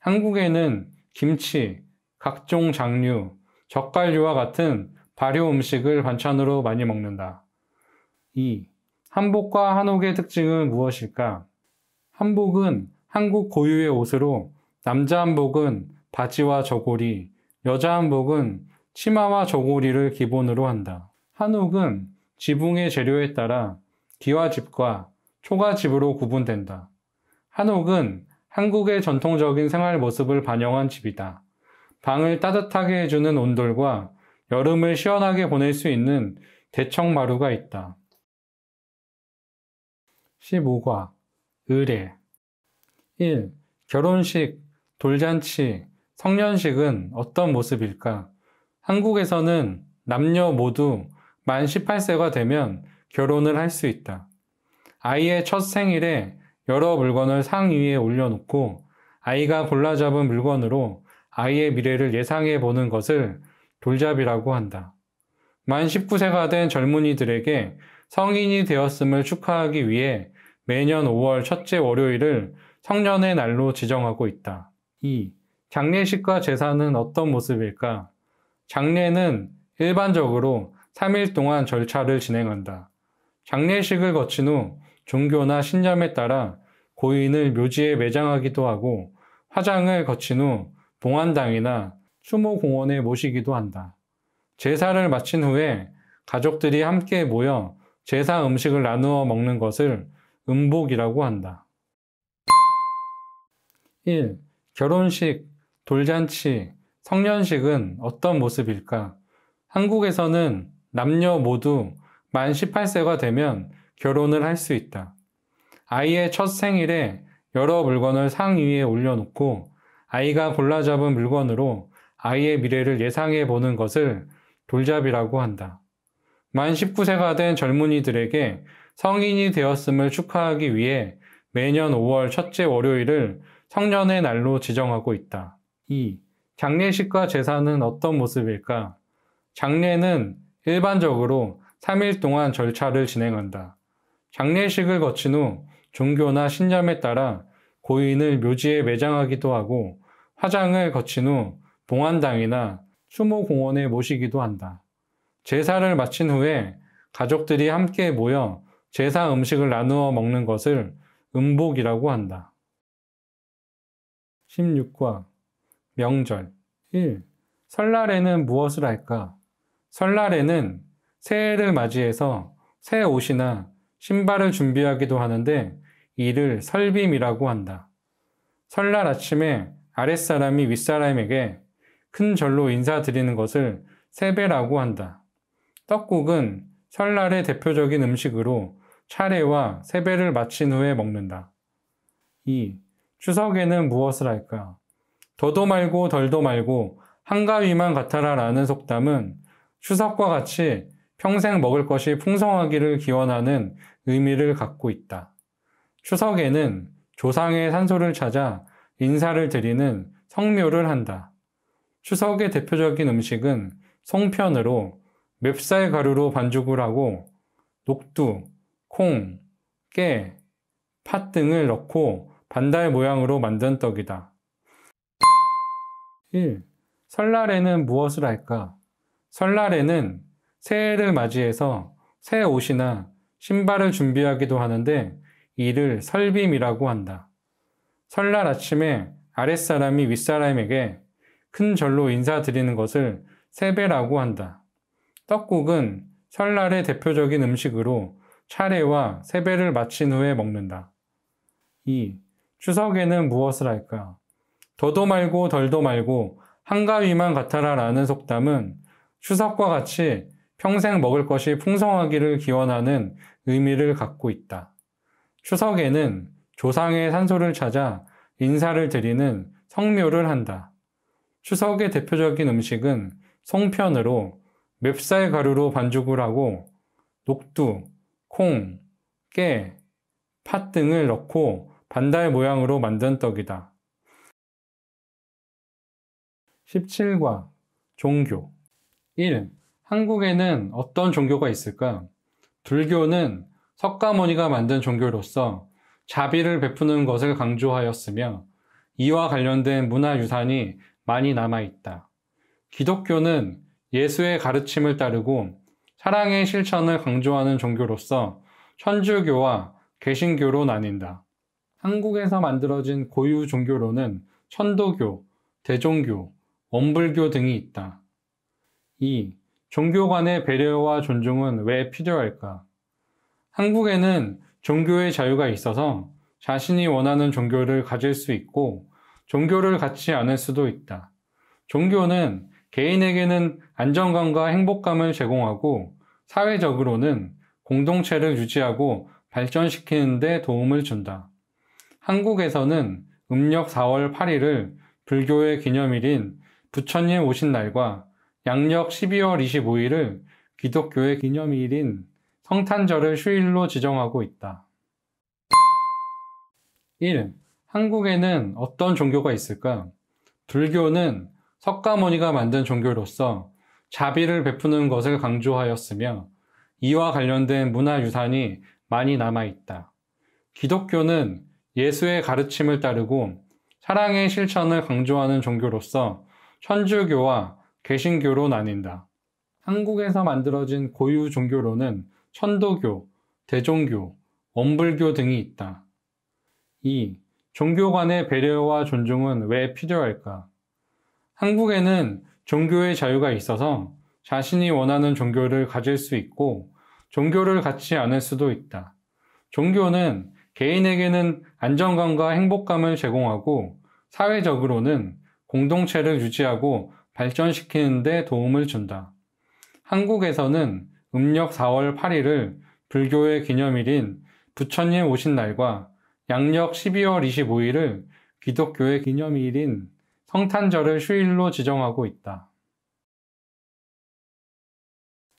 한국에는 김치, 각종 장류, 젓갈류와 같은 발효 음식을 반찬으로 많이 먹는다. 2. 한복과 한옥의 특징은 무엇일까? 한복은 한국 고유의 옷으로 남자 한복은 바지와 저고리, 여자 한복은 치마와 저고리를 기본으로 한다. 한옥은 지붕의 재료에 따라 기와집과 초가집으로 구분된다. 한옥은 한국의 전통적인 생활 모습을 반영한 집이다. 방을 따뜻하게 해주는 온돌과 여름을 시원하게 보낼 수 있는 대청마루가 있다. 15과 의례 1. 결혼식, 돌잔치, 성년식은 어떤 모습일까? 한국에서는 남녀 모두 만 18세가 되면 결혼을 할 수 있다. 아이의 첫 생일에 여러 물건을 상위에 올려놓고 아이가 골라잡은 물건으로 아이의 미래를 예상해 보는 것을 돌잡이라고 한다. 만 19세가 된 젊은이들에게 성인이 되었음을 축하하기 위해 매년 5월 첫째 월요일을 성년의 날로 지정하고 있다. 2. 장례식과 제사는 어떤 모습일까? 장례는 일반적으로 3일 동안 절차를 진행한다. 장례식을 거친 후 종교나 신념에 따라 고인을 묘지에 매장하기도 하고 화장을 거친 후 봉안당이나 추모공원에 모시기도 한다. 제사를 마친 후에 가족들이 함께 모여 제사 음식을 나누어 먹는 것을 음복이라고 한다. 1. 결혼식, 돌잔치, 성년식은 어떤 모습일까? 한국에서는 남녀 모두 만 18세가 되면 결혼을 할 수 있다. 아이의 첫 생일에 여러 물건을 상위에 올려놓고 아이가 골라잡은 물건으로 아이의 미래를 예상해 보는 것을 돌잡이라고 한다. 만 19세가 된 젊은이들에게 성인이 되었음을 축하하기 위해 매년 5월 첫째 월요일을 성년의 날로 지정하고 있다. 2. 장례식과 제사는 어떤 모습일까? 장례는 일반적으로 3일 동안 절차를 진행한다. 장례식을 거친 후 종교나 신념에 따라 고인을 묘지에 매장하기도 하고 화장을 거친 후 봉안당이나 추모공원에 모시기도 한다. 제사를 마친 후에 가족들이 함께 모여 제사 음식을 나누어 먹는 것을 음복이라고 한다. 16과 명절 1. 설날에는 무엇을 할까? 설날에는 새해를 맞이해서 새 옷이나 신발을 준비하기도 하는데 이를 설빔이라고 한다. 설날 아침에 아랫사람이 윗사람에게 큰 절로 인사드리는 것을 세배라고 한다. 떡국은 설날의 대표적인 음식으로 차례와 세배를 마친 후에 먹는다. 2. 추석에는 무엇을 할까? 더도 말고 덜도 말고 한가위만 같아라 라는 속담은 추석과 같이 평생 먹을 것이 풍성하기를 기원하는 의미를 갖고 있다. 추석에는 조상의 산소를 찾아 인사를 드리는 성묘를 한다. 추석의 대표적인 음식은 송편으로 맵쌀 가루로 반죽을 하고 녹두, 콩, 깨, 팥 등을 넣고 반달 모양으로 만든 떡이다. 1. 설날에는 무엇을 할까? 설날에는 새해를 맞이해서 새 옷이나 신발을 준비하기도 하는데 이를 설빔이라고 한다. 설날 아침에 아랫사람이 윗사람에게 큰 절로 인사드리는 것을 세배라고 한다. 떡국은 설날의 대표적인 음식으로 차례와 세배를 마친 후에 먹는다. 2. 추석에는 무엇을 할까? 더도 말고 덜도 말고 한가위만 같아라 라는 속담은 추석과 같이 평생 먹을 것이 풍성하기를 기원하는 의미를 갖고 있다. 추석에는 조상의 산소를 찾아 인사를 드리는 성묘를 한다. 추석의 대표적인 음식은 송편으로 맵쌀 가루로 반죽을 하고 녹두, 콩, 깨, 팥 등을 넣고 반달 모양으로 만든 떡이다. 17과 종교 1. 한국에는 어떤 종교가 있을까? 불교는 석가모니가 만든 종교로서 자비를 베푸는 것을 강조하였으며 이와 관련된 문화유산이 많이 남아있다. 기독교는 예수의 가르침을 따르고 사랑의 실천을 강조하는 종교로서 천주교와 개신교로 나뉜다. 한국에서 만들어진 고유 종교로는 천도교, 대종교, 원불교 등이 있다. 2. 종교 간의 배려와 존중은 왜 필요할까? 한국에는 종교의 자유가 있어서 자신이 원하는 종교를 가질 수 있고 종교를 갖지 않을 수도 있다. 종교는 개인에게는 안정감과 행복감을 제공하고 사회적으로는 공동체를 유지하고 발전시키는 데 도움을 준다. 한국에서는 음력 4월 8일을 불교의 기념일인 부처님 오신 날과 양력 12월 25일을 기독교의 기념일인 성탄절을 휴일로 지정하고 있다. 1. 한국에는 어떤 종교가 있을까? 불교는 석가모니가 만든 종교로서 자비를 베푸는 것을 강조하였으며 이와 관련된 문화유산이 많이 남아있다. 기독교는 예수의 가르침을 따르고 사랑의 실천을 강조하는 종교로서 천주교와 개신교로 나뉜다. 한국에서 만들어진 고유 종교로는 천도교, 대종교, 원불교 등이 있다. 2. 종교 간의 배려와 존중은 왜 필요할까? 한국에는 종교의 자유가 있어서 자신이 원하는 종교를 가질 수 있고 종교를 갖지 않을 수도 있다. 종교는 개인에게는 안정감과 행복감을 제공하고 사회적으로는 공동체를 유지하고 발전시키는 데 도움을 준다. 한국에서는 음력 4월 8일을 불교의 기념일인 부처님 오신 날과 양력 12월 25일을 기독교의 기념일인 성탄절을 휴일로 지정하고 있다.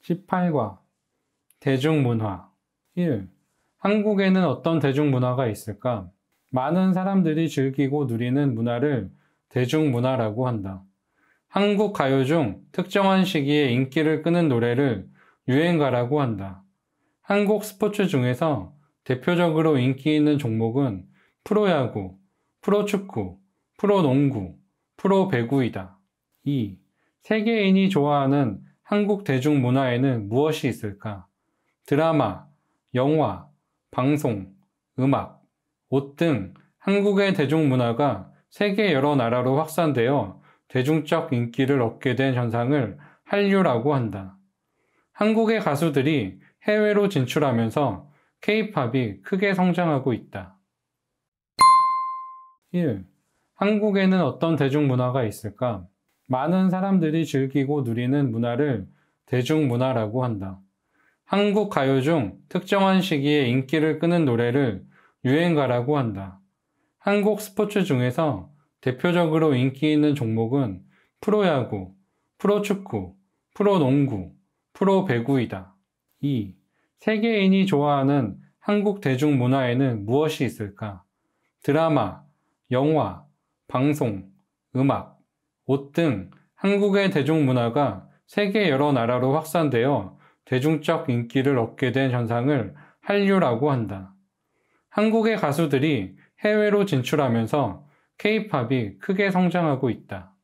18과 대중문화 1. 한국에는 어떤 대중문화가 있을까? 많은 사람들이 즐기고 누리는 문화를 대중문화라고 한다. 한국 가요 중 특정한 시기에 인기를 끄는 노래를 유행가라고 한다. 한국 스포츠 중에서 대표적으로 인기 있는 종목은 프로야구, 프로축구, 프로농구, 프로배구이다. 2. 세계인이 좋아하는 한국 대중문화에는 무엇이 있을까? 드라마, 영화, 방송, 음악, 옷 등 한국의 대중문화가 세계 여러 나라로 확산되어 대중적 인기를 얻게 된 현상을 한류라고 한다. 한국의 가수들이 해외로 진출하면서 K-팝이 크게 성장하고 있다. 1. 한국에는 어떤 대중문화가 있을까? 많은 사람들이 즐기고 누리는 문화를 대중문화라고 한다. 한국 가요 중 특정한 시기에 인기를 끄는 노래를 유행가라고 한다. 한국 스포츠 중에서 대표적으로 인기 있는 종목은 프로야구, 프로축구, 프로농구, 프로 배구이다. 2. 세계인이 좋아하는 한국 대중문화에는 무엇이 있을까? 드라마, 영화, 방송, 음악, 옷 등 한국의 대중문화가 세계 여러 나라로 확산되어 대중적 인기를 얻게 된 현상을 한류라고 한다. 한국의 가수들이 해외로 진출하면서 케이팝이 크게 성장하고 있다.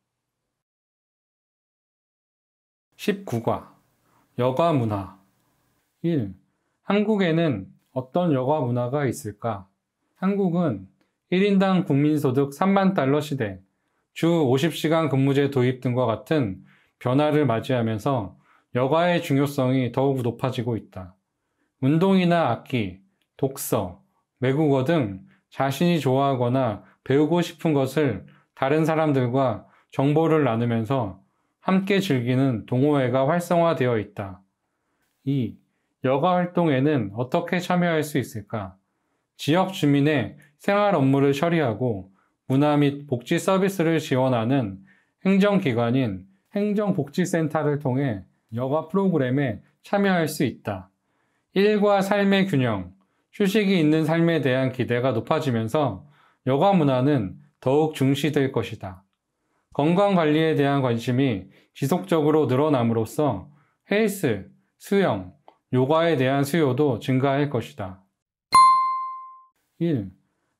19과 여가 문화 1. 한국에는 어떤 여가 문화가 있을까? 한국은 1인당 국민소득 3만 달러 시대, 주 50시간 근무제 도입 등과 같은 변화를 맞이하면서 여가의 중요성이 더욱 높아지고 있다. 운동이나 악기, 독서, 외국어 등 자신이 좋아하거나 배우고 싶은 것을 다른 사람들과 정보를 나누면서 함께 즐기는 동호회가 활성화되어 있다. 2. 여가 활동에는 어떻게 참여할 수 있을까? 지역 주민의 생활 업무를 처리하고 문화 및 복지 서비스를 지원하는 행정기관인 행정복지센터를 통해 여가 프로그램에 참여할 수 있다. 일과 삶의 균형, 휴식이 있는 삶에 대한 기대가 높아지면서 여가 문화는 더욱 중시될 것이다. 건강 관리에 대한 관심이 지속적으로 늘어남으로써 헬스, 수영, 요가에 대한 수요도 증가할 것이다. 1.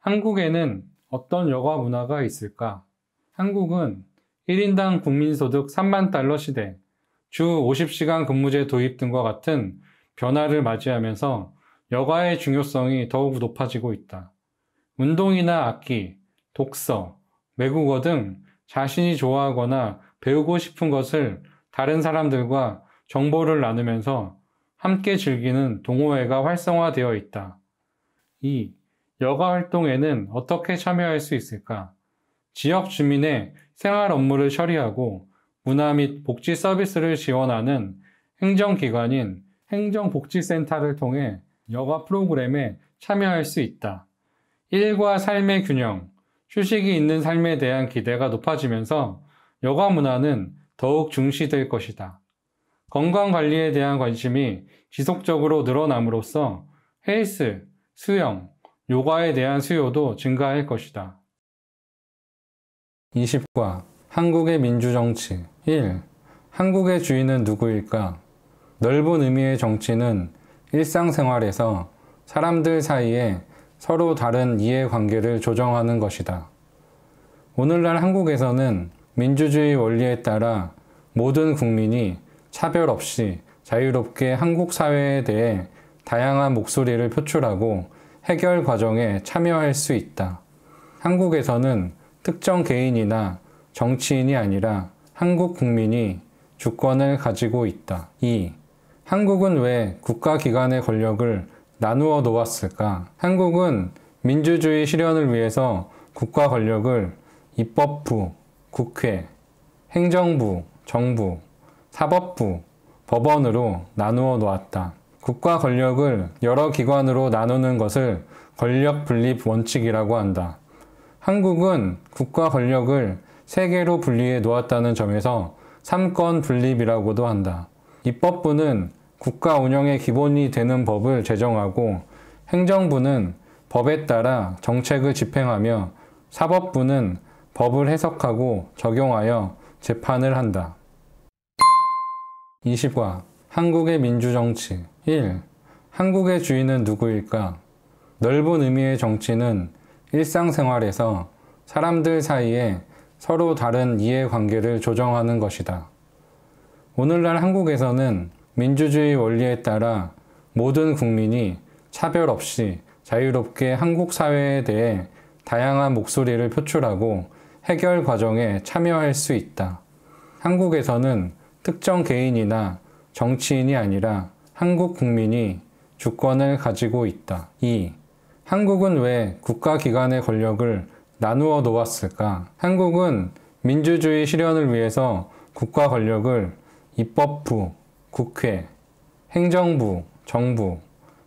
한국에는 어떤 여가 문화가 있을까? 한국은 1인당 국민소득 3만 달러 시대, 주 50시간 근무제 도입 등과 같은 변화를 맞이하면서 여가의 중요성이 더욱 높아지고 있다. 운동이나 악기, 독서, 외국어 등 자신이 좋아하거나 배우고 싶은 것을 다른 사람들과 정보를 나누면서 함께 즐기는 동호회가 활성화되어 있다. 2. 여가 활동에는 어떻게 참여할 수 있을까? 지역 주민의 생활 업무를 처리하고 문화 및 복지 서비스를 지원하는 행정기관인 행정복지센터를 통해 여가 프로그램에 참여할 수 있다. 일과 삶의 균형, 휴식이 있는 삶에 대한 기대가 높아지면서 여가 문화는 더욱 중시될 것이다. 건강 관리에 대한 관심이 지속적으로 늘어남으로써 헬스, 수영, 요가에 대한 수요도 증가할 것이다. 20과 한국의 민주정치 1. 한국의 주인은 누구일까? 넓은 의미의 정치는 일상생활에서 사람들 사이에 서로 다른 이해관계를 조정하는 것이다. 오늘날 한국에서는 민주주의 원리에 따라 모든 국민이 차별 없이 자유롭게 한국 사회에 대해 다양한 목소리를 표출하고 해결 과정에 참여할 수 있다. 한국에서는 특정 개인이나 정치인이 아니라 한국 국민이 주권을 가지고 있다. 2. 한국은 왜 국가기관의 권력을 나누어 놓았을까? 한국은 민주주의 실현을 위해서 국가 권력을 입법부, 국회, 행정부, 정부, 사법부, 법원으로 나누어 놓았다. 국가 권력을 여러 기관으로 나누는 것을 권력 분립 원칙이라고 한다. 한국은 국가 권력을 세 개로 분리해 놓았다는 점에서 삼권 분립이라고도 한다. 입법부는 국가 운영의 기본이 되는 법을 제정하고 행정부는 법에 따라 정책을 집행하며 사법부는 법을 해석하고 적용하여 재판을 한다. 20과 한국의 민주정치 1. 한국의 주인은 누구일까? 넓은 의미의 정치는 일상생활에서 사람들 사이에 서로 다른 이해관계를 조정하는 것이다. 오늘날 한국에서는 민주주의 원리에 따라 모든 국민이 차별 없이 자유롭게 한국 사회에 대해 다양한 목소리를 표출하고 해결 과정에 참여할 수 있다. 한국에서는 특정 개인이나 정치인이 아니라 한국 국민이 주권을 가지고 있다. 2. 한국은 왜 국가기관의 권력을 나누어 놓았을까? 한국은 민주주의 실현을 위해서 국가 권력을 입법부, 국회, 행정부, 정부,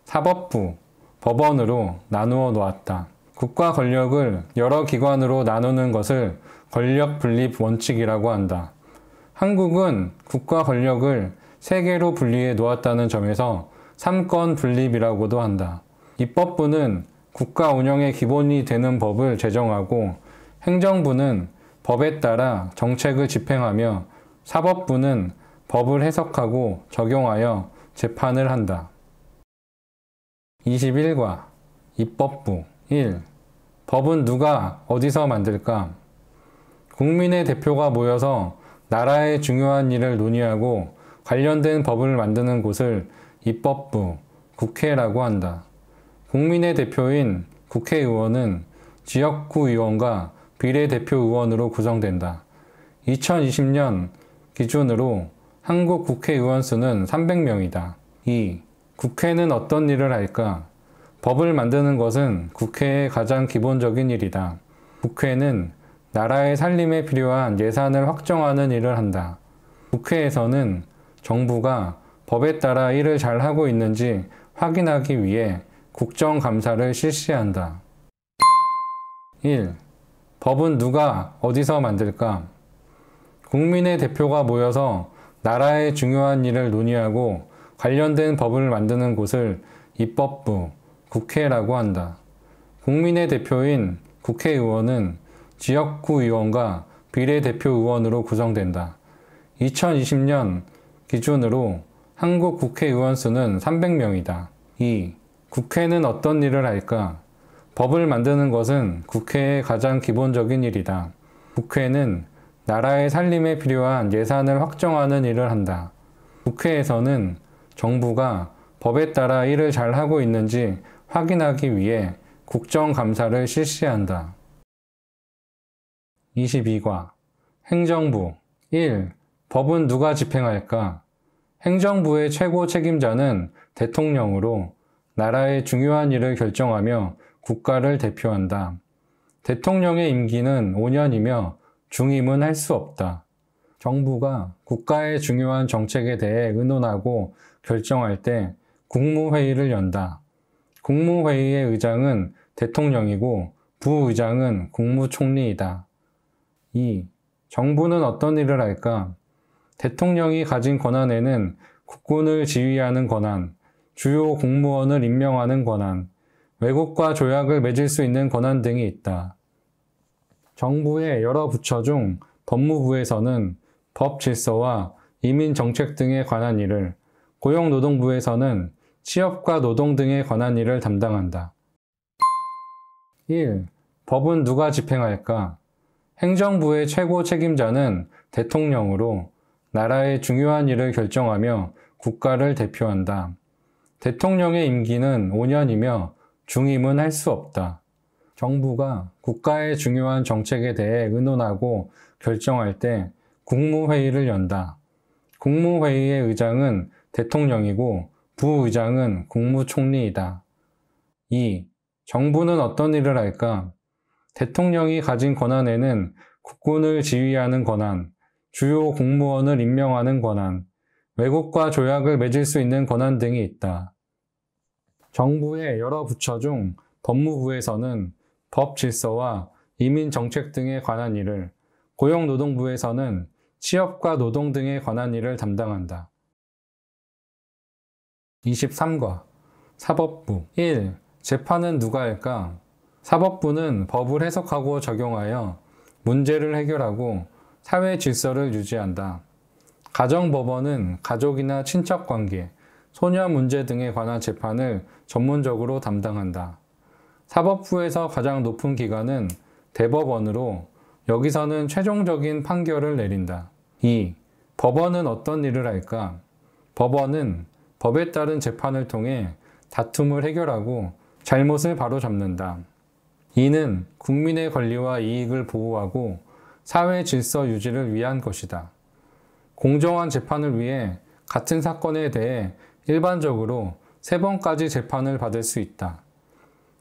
사법부, 법원으로 나누어 놓았다. 국가 권력을 여러 기관으로 나누는 것을 권력 분립 원칙이라고 한다. 한국은 국가 권력을 세 개로 분리해 놓았다는 점에서 삼권 분립이라고도 한다. 입법부는 국가 운영의 기본이 되는 법을 제정하고 행정부는 법에 따라 정책을 집행하며 사법부는 법을 해석하고 적용하여 재판을 한다. 21과 입법부 1. 법은 누가 어디서 만들까? 국민의 대표가 모여서 나라의 중요한 일을 논의하고 관련된 법을 만드는 곳을 입법부, 국회라고 한다. 국민의 대표인 국회의원은 지역구 의원과 비례대표 의원으로 구성된다. 2020년 기준으로 한국 국회의원 수는 300명이다. 2. 국회는 어떤 일을 할까? 법을 만드는 것은 국회의 가장 기본적인 일이다. 국회는 나라의 살림에 필요한 예산을 확정하는 일을 한다. 국회에서는 정부가 법에 따라 일을 잘 하고 있는지 확인하기 위해 국정감사를 실시한다. 1. 법은 누가 어디서 만들까? 국민의 대표가 모여서 나라의 중요한 일을 논의하고 관련된 법을 만드는 곳을 입법부, 국회라고 한다. 국민의 대표인 국회의원은 지역구 의원과 비례대표 의원으로 구성된다. 2020년 기준으로 한국 국회의원 수는 300명이다. 2. 국회는 어떤 일을 할까? 법을 만드는 것은 국회의 가장 기본적인 일이다. 국회는 나라의 살림에 필요한 예산을 확정하는 일을 한다. 국회에서는 정부가 법에 따라 일을 잘 하고 있는지 확인하기 위해 국정감사를 실시한다. 22과 행정부 1. 법은 누가 집행할까? 행정부의 최고 책임자는 대통령으로 나라의 중요한 일을 결정하며 국가를 대표한다. 대통령의 임기는 5년이며 중임은 할 수 없다. 정부가 국가의 중요한 정책에 대해 의논하고 결정할 때 국무회의를 연다. 국무회의의 의장은 대통령이고 부의장은 국무총리이다. 2. 정부는 어떤 일을 할까? 대통령이 가진 권한에는 국군을 지휘하는 권한, 주요 공무원을 임명하는 권한, 외국과 조약을 맺을 수 있는 권한 등이 있다. 정부의 여러 부처 중 법무부에서는 법 질서와 이민 정책 등에 관한 일을, 고용노동부에서는 취업과 노동 등에 관한 일을 담당한다. 1. 법은 누가 집행할까? 행정부의 최고 책임자는 대통령으로 나라의 중요한 일을 결정하며 국가를 대표한다. 대통령의 임기는 5년이며 중임은 할 수 없다. 정부가 국가의 음. 중요한 정책에 대해 의논하고 결정할 때 국무회의를 연다. 국무회의의 의장은 대통령이고 부의장은 국무총리이다. 2. 정부는 어떤 일을 할까? 대통령이 가진 권한에는 국군을 지휘하는 권한, 주요 공무원을 임명하는 권한, 외국과 조약을 맺을 수 있는 권한 등이 있다. 정부의 여러 부처 중 법무부에서는 법 질서와 이민 정책 등에 관한 일을 고용노동부에서는 취업과 노동 등에 관한 일을 담당한다. 23과 사법부 1. 재판은 누가 할까? 사법부는 법을 해석하고 적용하여 문제를 해결하고 사회 질서를 유지한다. 가정법원은 가족이나 친척관계, 소녀 문제 등에 관한 재판을 전문적으로 담당한다. 사법부에서 가장 높은 기관은 대법원으로 여기서는 최종적인 판결을 내린다. 2. 법원은 어떤 일을 할까? 법원은 법에 따른 재판을 통해 다툼을 해결하고 잘못을 바로잡는다. 이는 국민의 권리와 이익을 보호하고 사회 질서 유지를 위한 것이다. 공정한 재판을 위해 같은 사건에 대해 일반적으로 세번까지 재판을 받을 수 있다.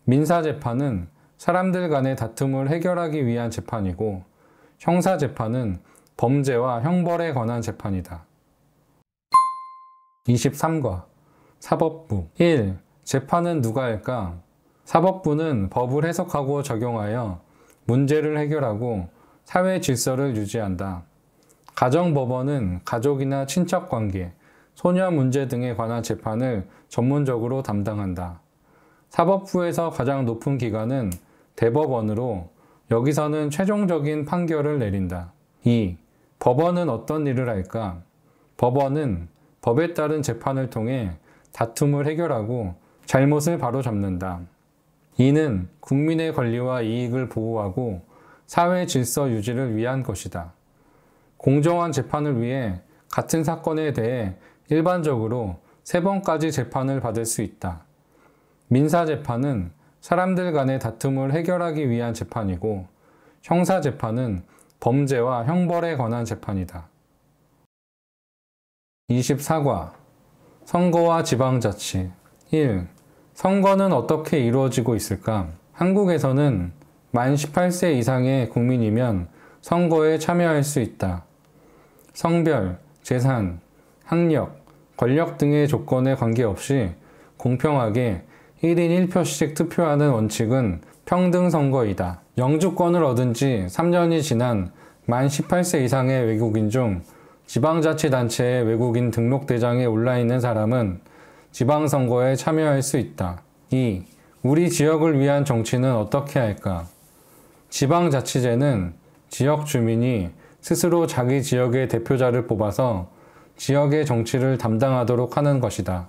민사재판은 사람들 간의 다툼을 해결하기 위한 재판이고 형사재판은 범죄와 형벌에 관한 재판이다. 23과 사법부 1. 재판은 누가 할까? 사법부는 법을 해석하고 적용하여 문제를 해결하고 사회 질서를 유지한다. 가정법원은 가족이나 친척관계, 소년 문제 등에 관한 재판을 전문적으로 담당한다. 사법부에서 가장 높은 기관은 대법원으로 여기서는 최종적인 판결을 내린다. 2. 법원은 어떤 일을 할까? 법원은 법에 따른 재판을 통해 다툼을 해결하고 잘못을 바로잡는다. 이는 국민의 권리와 이익을 보호하고 사회 질서 유지를 위한 것이다. 공정한 재판을 위해 같은 사건에 대해 일반적으로 세번까지 재판을 받을 수 있다. 민사재판은 사람들 간의 다툼을 해결하기 위한 재판이고 형사재판은 범죄와 형벌에 관한 재판이다. 24과 선거와 지방자치 1. 선거는 어떻게 이루어지고 있을까? 한국에서는 만 18세 이상의 국민이면 선거에 참여할 수 있다. 성별, 재산, 학력, 권력 등의 조건에 관계없이 공평하게 1인 1표씩 투표하는 원칙은 평등 선거이다. 영주권을 얻은 지 3년이 지난 만 18세 이상의 외국인 중 지방자치단체의 외국인 등록대장에 올라있는 사람은 지방선거에 참여할 수 있다. 2. 우리 지역을 위한 정치는 어떻게 할까? 지방자치제는 지역 주민이 스스로 자기 지역의 대표자를 뽑아서 지역의 정치를 담당하도록 하는 것이다.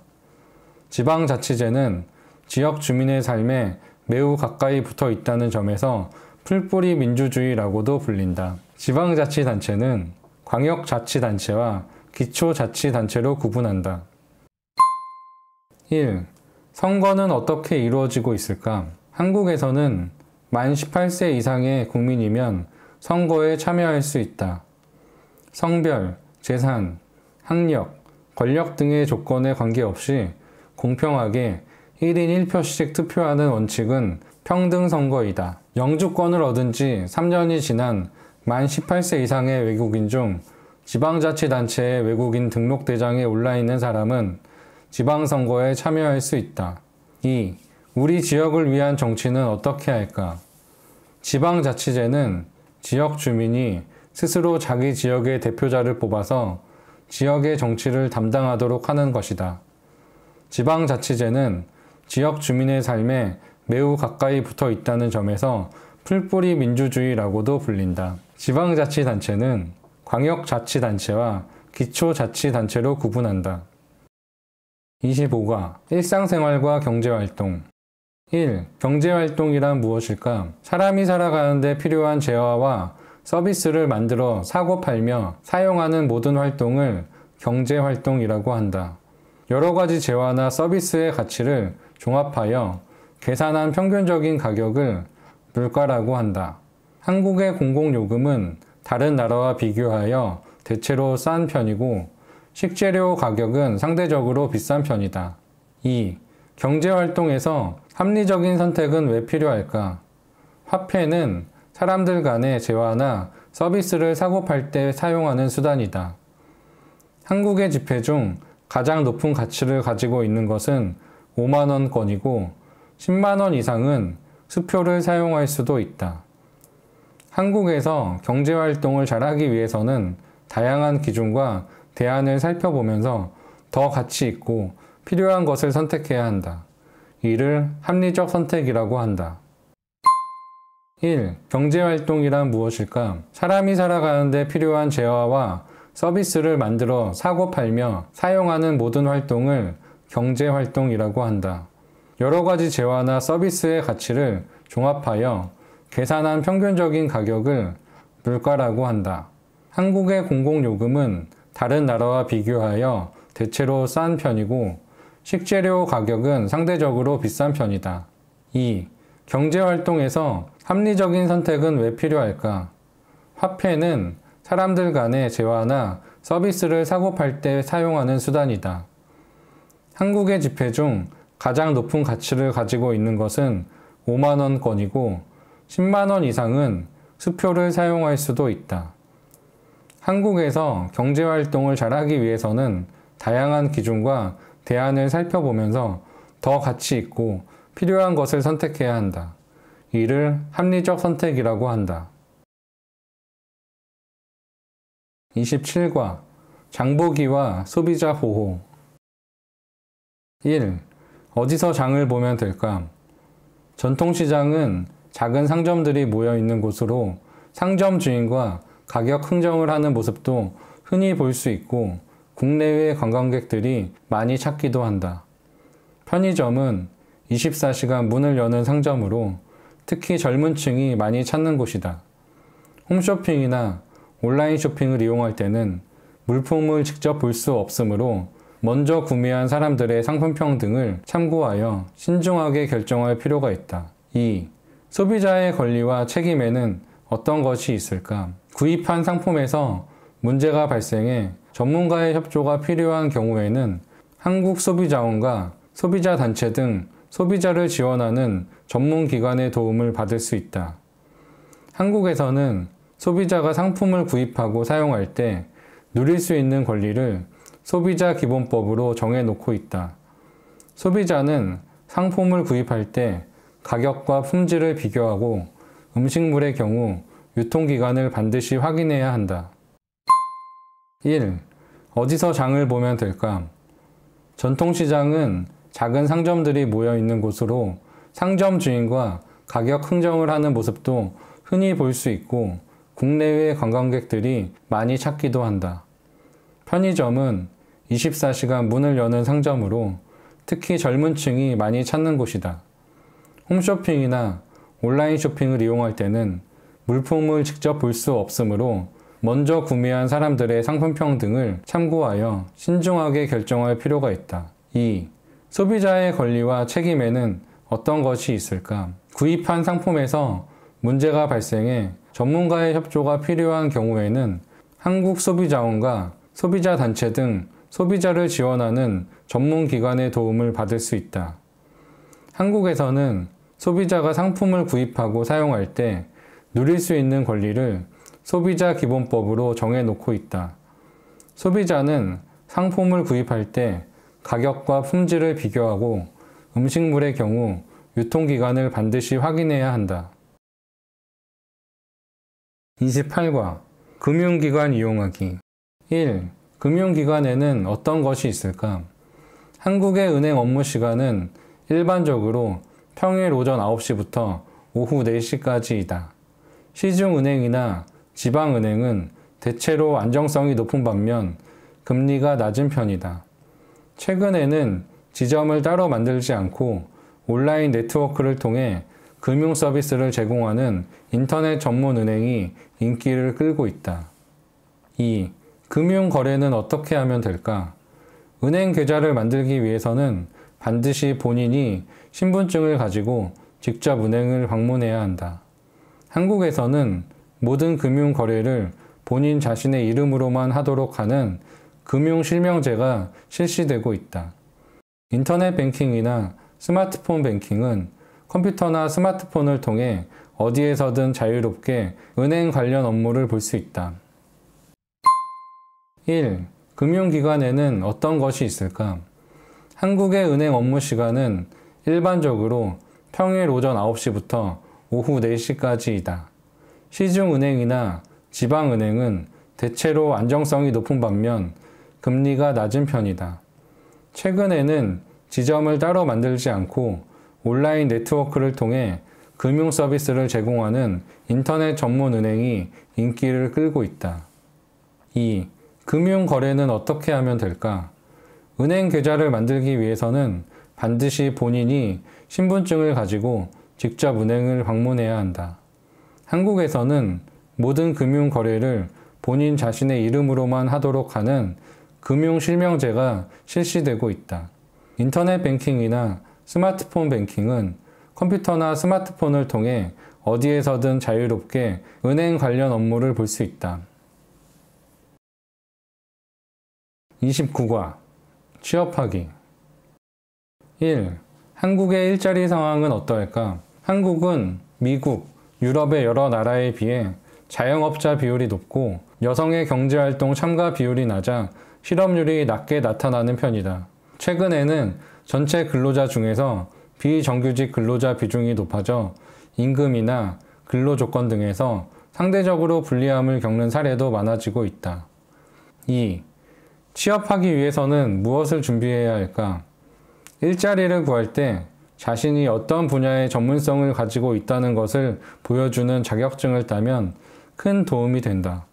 지방자치제는 지역 주민의 삶에 매우 가까이 붙어 있다는 점에서 풀뿌리 민주주의라고도 불린다. 지방자치단체는 광역자치단체와 기초자치단체로 구분한다. 1. 선거는 어떻게 이루어지고 있을까? 한국에서는 만 18세 이상의 국민이면 선거에 참여할 수 있다. 성별, 재산, 학력, 권력 등의 조건에 관계없이 공평하게 1인 1표씩 투표하는 원칙은 평등 선거이다. 영주권을 얻은 지 3년이 지난 만 18세 이상의 외국인 중 지방자치단체의 외국인 등록대장에 올라 있는 사람은 지방선거에 참여할 수 있다. 2. 우리 지역을 위한 정치는 어떻게 할까? 지방자치제는 지역 주민이 스스로 자기 지역의 대표자를 뽑아서 지역의 정치를 담당하도록 하는 것이다. 지방자치제는 지역 주민의 삶에 매우 가까이 붙어 있다는 점에서 풀뿌리 민주주의라고도 불린다. 지방자치단체는 광역자치단체와 기초자치단체로 구분한다. 25가 일상생활과 경제활동 1. 경제활동이란 무엇일까? 사람이 살아가는데 필요한 재화와 서비스를 만들어 사고 팔며 사용하는 모든 활동을 경제활동이라고 한다. 여러 가지 재화나 서비스의 가치를 종합하여 계산한 평균적인 가격을 물가라고 한다. 한국의 공공요금은 다른 나라와 비교하여 대체로 싼 편이고 식재료 가격은 상대적으로 비싼 편이다. 2. 경제활동에서 합리적인 선택은 왜 필요할까? 화폐는 사람들 간의 재화나 서비스를 사고 팔때 사용하는 수단이다. 한국의 지폐 중 가장 높은 가치를 가지고 있는 것은 5만원권이고 10만원 이상은 수표를 사용할 수도 있다. 한국에서 경제활동을 잘하기 위해서는 다양한 기준과 대안을 살펴보면서 더 가치 있고 필요한 것을 선택해야 한다. 이를 합리적 선택이라고 한다. 1. 경제활동이란 무엇일까? 사람이 살아가는데 필요한 재화와 서비스를 만들어 사고 팔며 사용하는 모든 활동을 경제 활동이라고 한다. 여러 가지 재화나 서비스의 가치를 종합하여 계산한 평균적인 가격을 물가라고 한다. 한국의 공공요금은 다른 나라와 비교하여 대체로 싼 편이고 식재료 가격은 상대적으로 비싼 편이다. 2. 경제활동에서 합리적인 선택은 왜 필요할까? 화폐는 사람들 간의 재화나 서비스를 사고팔 때 사용하는 수단이다. 한국의 지폐 중 가장 높은 가치를 가지고 있는 것은 5만원권이고 10만원 이상은 수표를 사용할 수도 있다. 한국에서 경제활동을 잘하기 위해서는 다양한 기준과 대안을 살펴보면서 더 가치 있고 필요한 것을 선택해야 한다. 이를 합리적 선택이라고 한다. 27과 장보기와 소비자 보호 1. 어디서 장을 보면 될까? 전통시장은 작은 상점들이 모여 있는 곳으로 상점 주인과 가격 흥정을 하는 모습도 흔히 볼 수 있고 국내외 관광객들이 많이 찾기도 한다. 편의점은 24시간 문을 여는 상점으로 특히 젊은 층이 많이 찾는 곳이다. 홈쇼핑이나 온라인 쇼핑을 이용할 때는 물품을 직접 볼 수 없으므로 먼저 구매한 사람들의 상품평 등을 참고하여 신중하게 결정할 필요가 있다. 2. 소비자의 권리와 책임에는 어떤 것이 있을까? 구입한 상품에서 문제가 발생해 전문가의 협조가 필요한 경우에는 한국소비자원과 소비자단체 등 소비자를 지원하는 전문기관의 도움을 받을 수 있다. 한국에서는 소비자가 상품을 구입하고 사용할 때 누릴 수 있는 권리를 소비자 기본법으로 정해놓고 있다. 소비자는 상품을 구입할 때 가격과 품질을 비교하고 음식물의 경우 유통기간을 반드시 확인해야 한다. 1. 어디서 장을 보면 될까? 전통시장은 작은 상점들이 모여 있는 곳으로 상점 주인과 가격 흥정을 하는 모습도 흔히 볼 수 있고 국내외 관광객들이 많이 찾기도 한다. 편의점은 24시간 문을 여는 상점으로 특히 젊은 층이 많이 찾는 곳이다. 홈쇼핑이나 온라인 쇼핑을 이용할 때는 물품을 직접 볼 수 없으므로 먼저 구매한 사람들의 상품평 등을 참고하여 신중하게 결정할 필요가 있다. 2. 소비자의 권리와 책임에는 어떤 것이 있을까? 구입한 상품에서 문제가 발생해 전문가의 협조가 필요한 경우에는 한국소비자원과 소비자단체 등 소비자를 지원하는 전문기관의 도움을 받을 수 있다. 한국에서는 소비자가 상품을 구입하고 사용할 때 누릴 수 있는 권리를 소비자 기본법으로 정해놓고 있다. 소비자는 상품을 구입할 때 가격과 품질을 비교하고 음식물의 경우 유통기간을 반드시 확인해야 한다. 28과 금융기관 이용하기 1. 금융기관에는 어떤 것이 있을까? 한국의 은행 업무 시간은 일반적으로 평일 오전 9시부터 오후 4시까지이다. 시중은행이나 지방은행은 대체로 안정성이 높은 반면 금리가 낮은 편이다. 최근에는 지점을 따로 만들지 않고 온라인 네트워크를 통해 금융 서비스를 제공하는 인터넷 전문 은행이 인기를 끌고 있다. 2. 금융 거래는 어떻게 하면 될까? 은행 계좌를 만들기 위해서는 반드시 본인이 신분증을 가지고 직접 은행을 방문해야 한다. 한국에서는 모든 금융 거래를 본인 자신의 이름으로만 하도록 하는 금융 실명제가 실시되고 있다. 인터넷 뱅킹이나 스마트폰 뱅킹은 컴퓨터나 스마트폰을 통해 어디에서든 자유롭게 은행 관련 업무를 볼 수 있다. 1. 금융기관에는 어떤 것이 있을까? 한국의 은행 업무 시간은 일반적으로 평일 오전 9시부터 오후 4시까지이다. 시중은행이나 지방은행은 대체로 안정성이 높은 반면 금리가 낮은 편이다. 최근에는 지점을 따로 만들지 않고 온라인 네트워크를 통해 금융 서비스를 제공하는 인터넷 전문 은행이 인기를 끌고 있다. 2. 금융 거래는 어떻게 하면 될까? 은행 계좌를 만들기 위해서는 반드시 본인이 신분증을 가지고 직접 은행을 방문해야 한다. 한국에서는 모든 금융 거래를 본인 자신의 이름으로만 하도록 하는 금융 실명제가 실시되고 있다. 인터넷 뱅킹이나 스마트폰 뱅킹은 컴퓨터나 스마트폰을 통해 어디에서든 자유롭게 은행 관련 업무를 볼 수 있다. 29과 취업하기 1. 한국의 일자리 상황은 어떨까 한국은 미국, 유럽의 여러 나라에 비해 자영업자 비율이 높고 여성의 경제활동 참가 비율이 낮아 실업률이 낮게 나타나는 편이다. 최근에는 전체 근로자 중에서 비정규직 근로자 비중이 높아져 임금이나 근로 조건 등에서 상대적으로 불리함을 겪는 사례도 많아지고 있다. 2. 취업하기 위해서는 무엇을 준비해야 할까? 일자리를 구할 때 자신이 어떤 분야의 전문성을 가지고 있다는 것을 보여주는 자격증을 따면 큰 도움이 된다.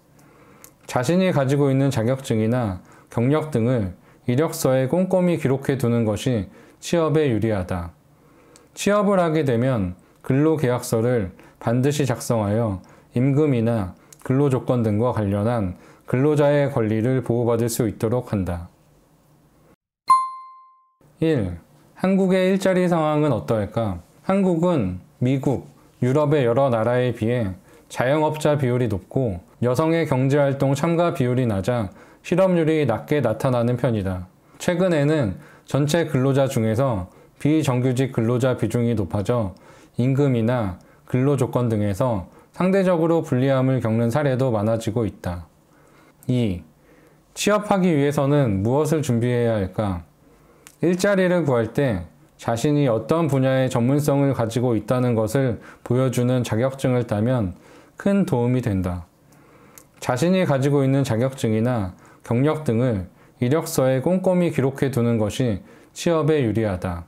자신이 가지고 있는 자격증이나 경력 등을 이력서에 꼼꼼히 기록해 두는 것이 취업에 유리하다. 취업을 하게 되면 근로계약서를 반드시 작성하여 임금이나 근로조건 등과 관련한 근로자의 권리를 보호받을 수 있도록 한다. 1. 한국의 일자리 상황은 어떠할까? 한국은 미국, 유럽의 여러 나라에 비해 자영업자 비율이 높고 여성의 경제활동 참가 비율이 낮아 실업률이 낮게 나타나는 편이다. 최근에는 전체 근로자 중에서 비정규직 근로자 비중이 높아져 임금이나 근로 조건 등에서 상대적으로 불리함을 겪는 사례도 많아지고 있다. 2. 취업하기 위해서는 무엇을 준비해야 할까? 일자리를 구할 때 자신이 어떤 분야의 전문성을 가지고 있다는 것을 보여주는 자격증을 따면 큰 도움이 된다. 자신이 가지고 있는 자격증이나 경력 등을 이력서에 꼼꼼히 기록해 두는 것이 취업에 유리하다.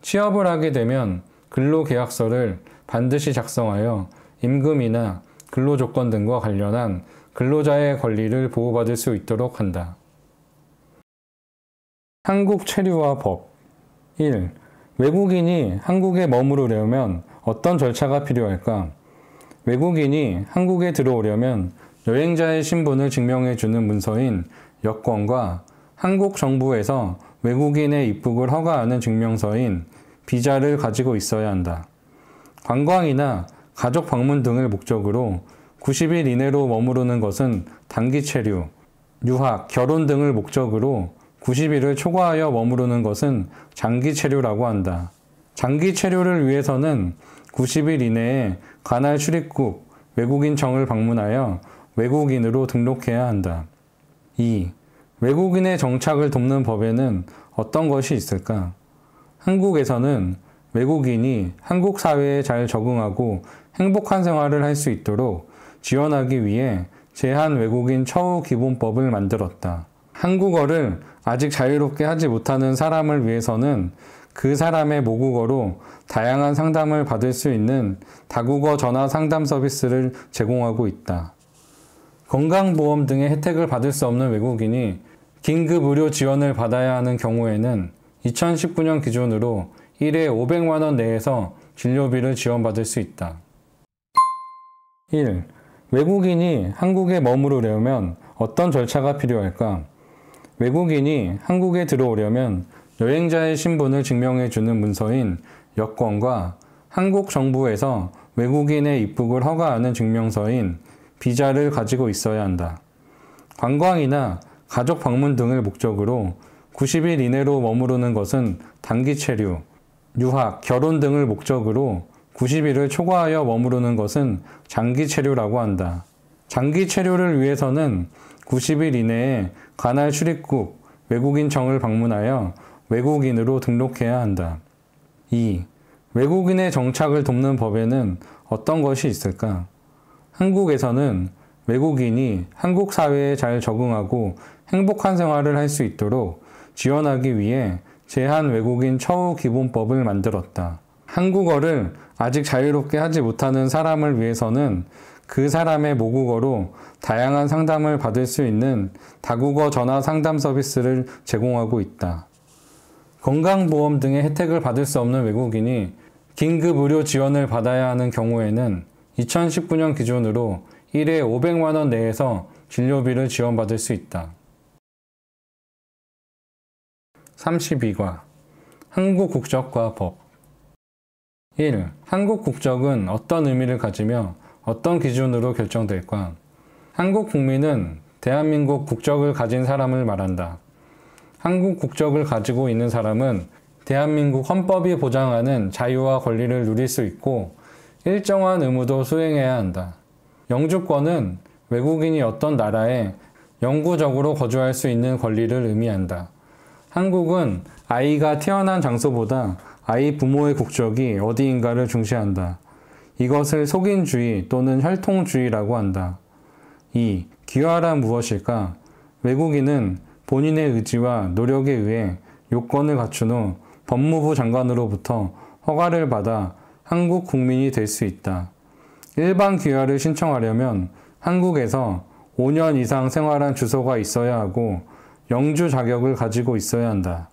취업을 하게 되면 근로계약서를 반드시 작성하여 임금이나 근로조건 등과 관련한 근로자의 권리를 보호받을 수 있도록 한다. 한국 체류와 법 1. 외국인이 한국에 머무르려면 어떤 절차가 필요할까? 외국인이 한국에 들어오려면 여행자의 신분을 증명해주는 문서인 여권과 한국 정부에서 외국인의 입국을 허가하는 증명서인 비자를 가지고 있어야 한다. 관광이나 가족 방문 등을 목적으로 90일 이내로 머무르는 것은 단기 체류, 유학, 결혼 등을 목적으로 90일을 초과하여 머무르는 것은 장기 체류라고 한다. 장기 체류를 위해서는 90일 이내에 관할 출입국, 외국인청을 방문하여 외국인으로 등록해야 한다. 2. 외국인의 정착을 돕는 법에는 어떤 것이 있을까? 한국에서는 외국인이 한국 사회에 잘 적응하고 행복한 생활을 할 수 있도록 지원하기 위해 제한 외국인 처우 기본법을 만들었다. 한국어를 아직 자유롭게 하지 못하는 사람을 위해서는 그 사람의 모국어로 다양한 상담을 받을 수 있는 다국어 전화 상담 서비스를 제공하고 있다. 건강보험 등의 혜택을 받을 수 없는 외국인이 긴급 의료 지원을 받아야 하는 경우에는 2019년 기준으로 1회 500만원 내에서 진료비를 지원받을 수 있다. 1. 외국인이 한국에 머무르려면 어떤 절차가 필요할까? 외국인이 한국에 들어오려면 여행자의 신분을 증명해 주는 문서인 여권과 한국 정부에서 외국인의 입국을 허가하는 증명서인 비자를 가지고 있어야 한다. 관광이나 가족 방문 등을 목적으로 90일 이내로 머무르는 것은 단기 체류, 유학, 결혼 등을 목적으로 90일을 초과하여 머무르는 것은 장기 체류라고 한다. 장기 체류를 위해서는 90일 이내에 관할 출입국 외국인청을 방문하여 외국인으로 등록해야 한다. 2. 외국인의 정착을 돕는 법에는 어떤 것이 있을까? 한국에서는 외국인이 한국 사회에 잘 적응하고 행복한 생활을 할 수 있도록 지원하기 위해 제한 외국인 처우 기본법을 만들었다. 한국어를 아직 자유롭게 하지 못하는 사람을 위해서는 그 사람의 모국어로 다양한 상담을 받을 수 있는 다국어 전화 상담 서비스를 제공하고 있다. 건강보험 등의 혜택을 받을 수 없는 외국인이 긴급 의료 지원을 받아야 하는 경우에는 2019년 기준으로 1회 500만원 내에서 진료비를 지원받을 수 있다. 32과 한국 국적과 법 1. 한국 국적은 어떤 의미를 가지며 어떤 기준으로 결정될까? 한국 국민은 대한민국 국적을 가진 사람을 말한다. 한국 국적을 가지고 있는 사람은 대한민국 헌법이 보장하는 자유와 권리를 누릴 수 있고 일정한 의무도 수행해야 한다. 영주권은 외국인이 어떤 나라에 영구적으로 거주할 수 있는 권리를 의미한다. 한국은 아이가 태어난 장소보다 아이 부모의 국적이 어디인가를 중시한다. 이것을 속인주의 또는 혈통주의라고 한다. 2. 귀화란 무엇일까? 외국인은 본인의 의지와 노력에 의해 요건을 갖춘 후 법무부 장관으로부터 허가를 받아 한국 국민이 될 수 있다. 일반 귀화를 신청하려면 한국에서 5년 이상 생활한 주소가 있어야 하고 영주 자격을 가지고 있어야 한다.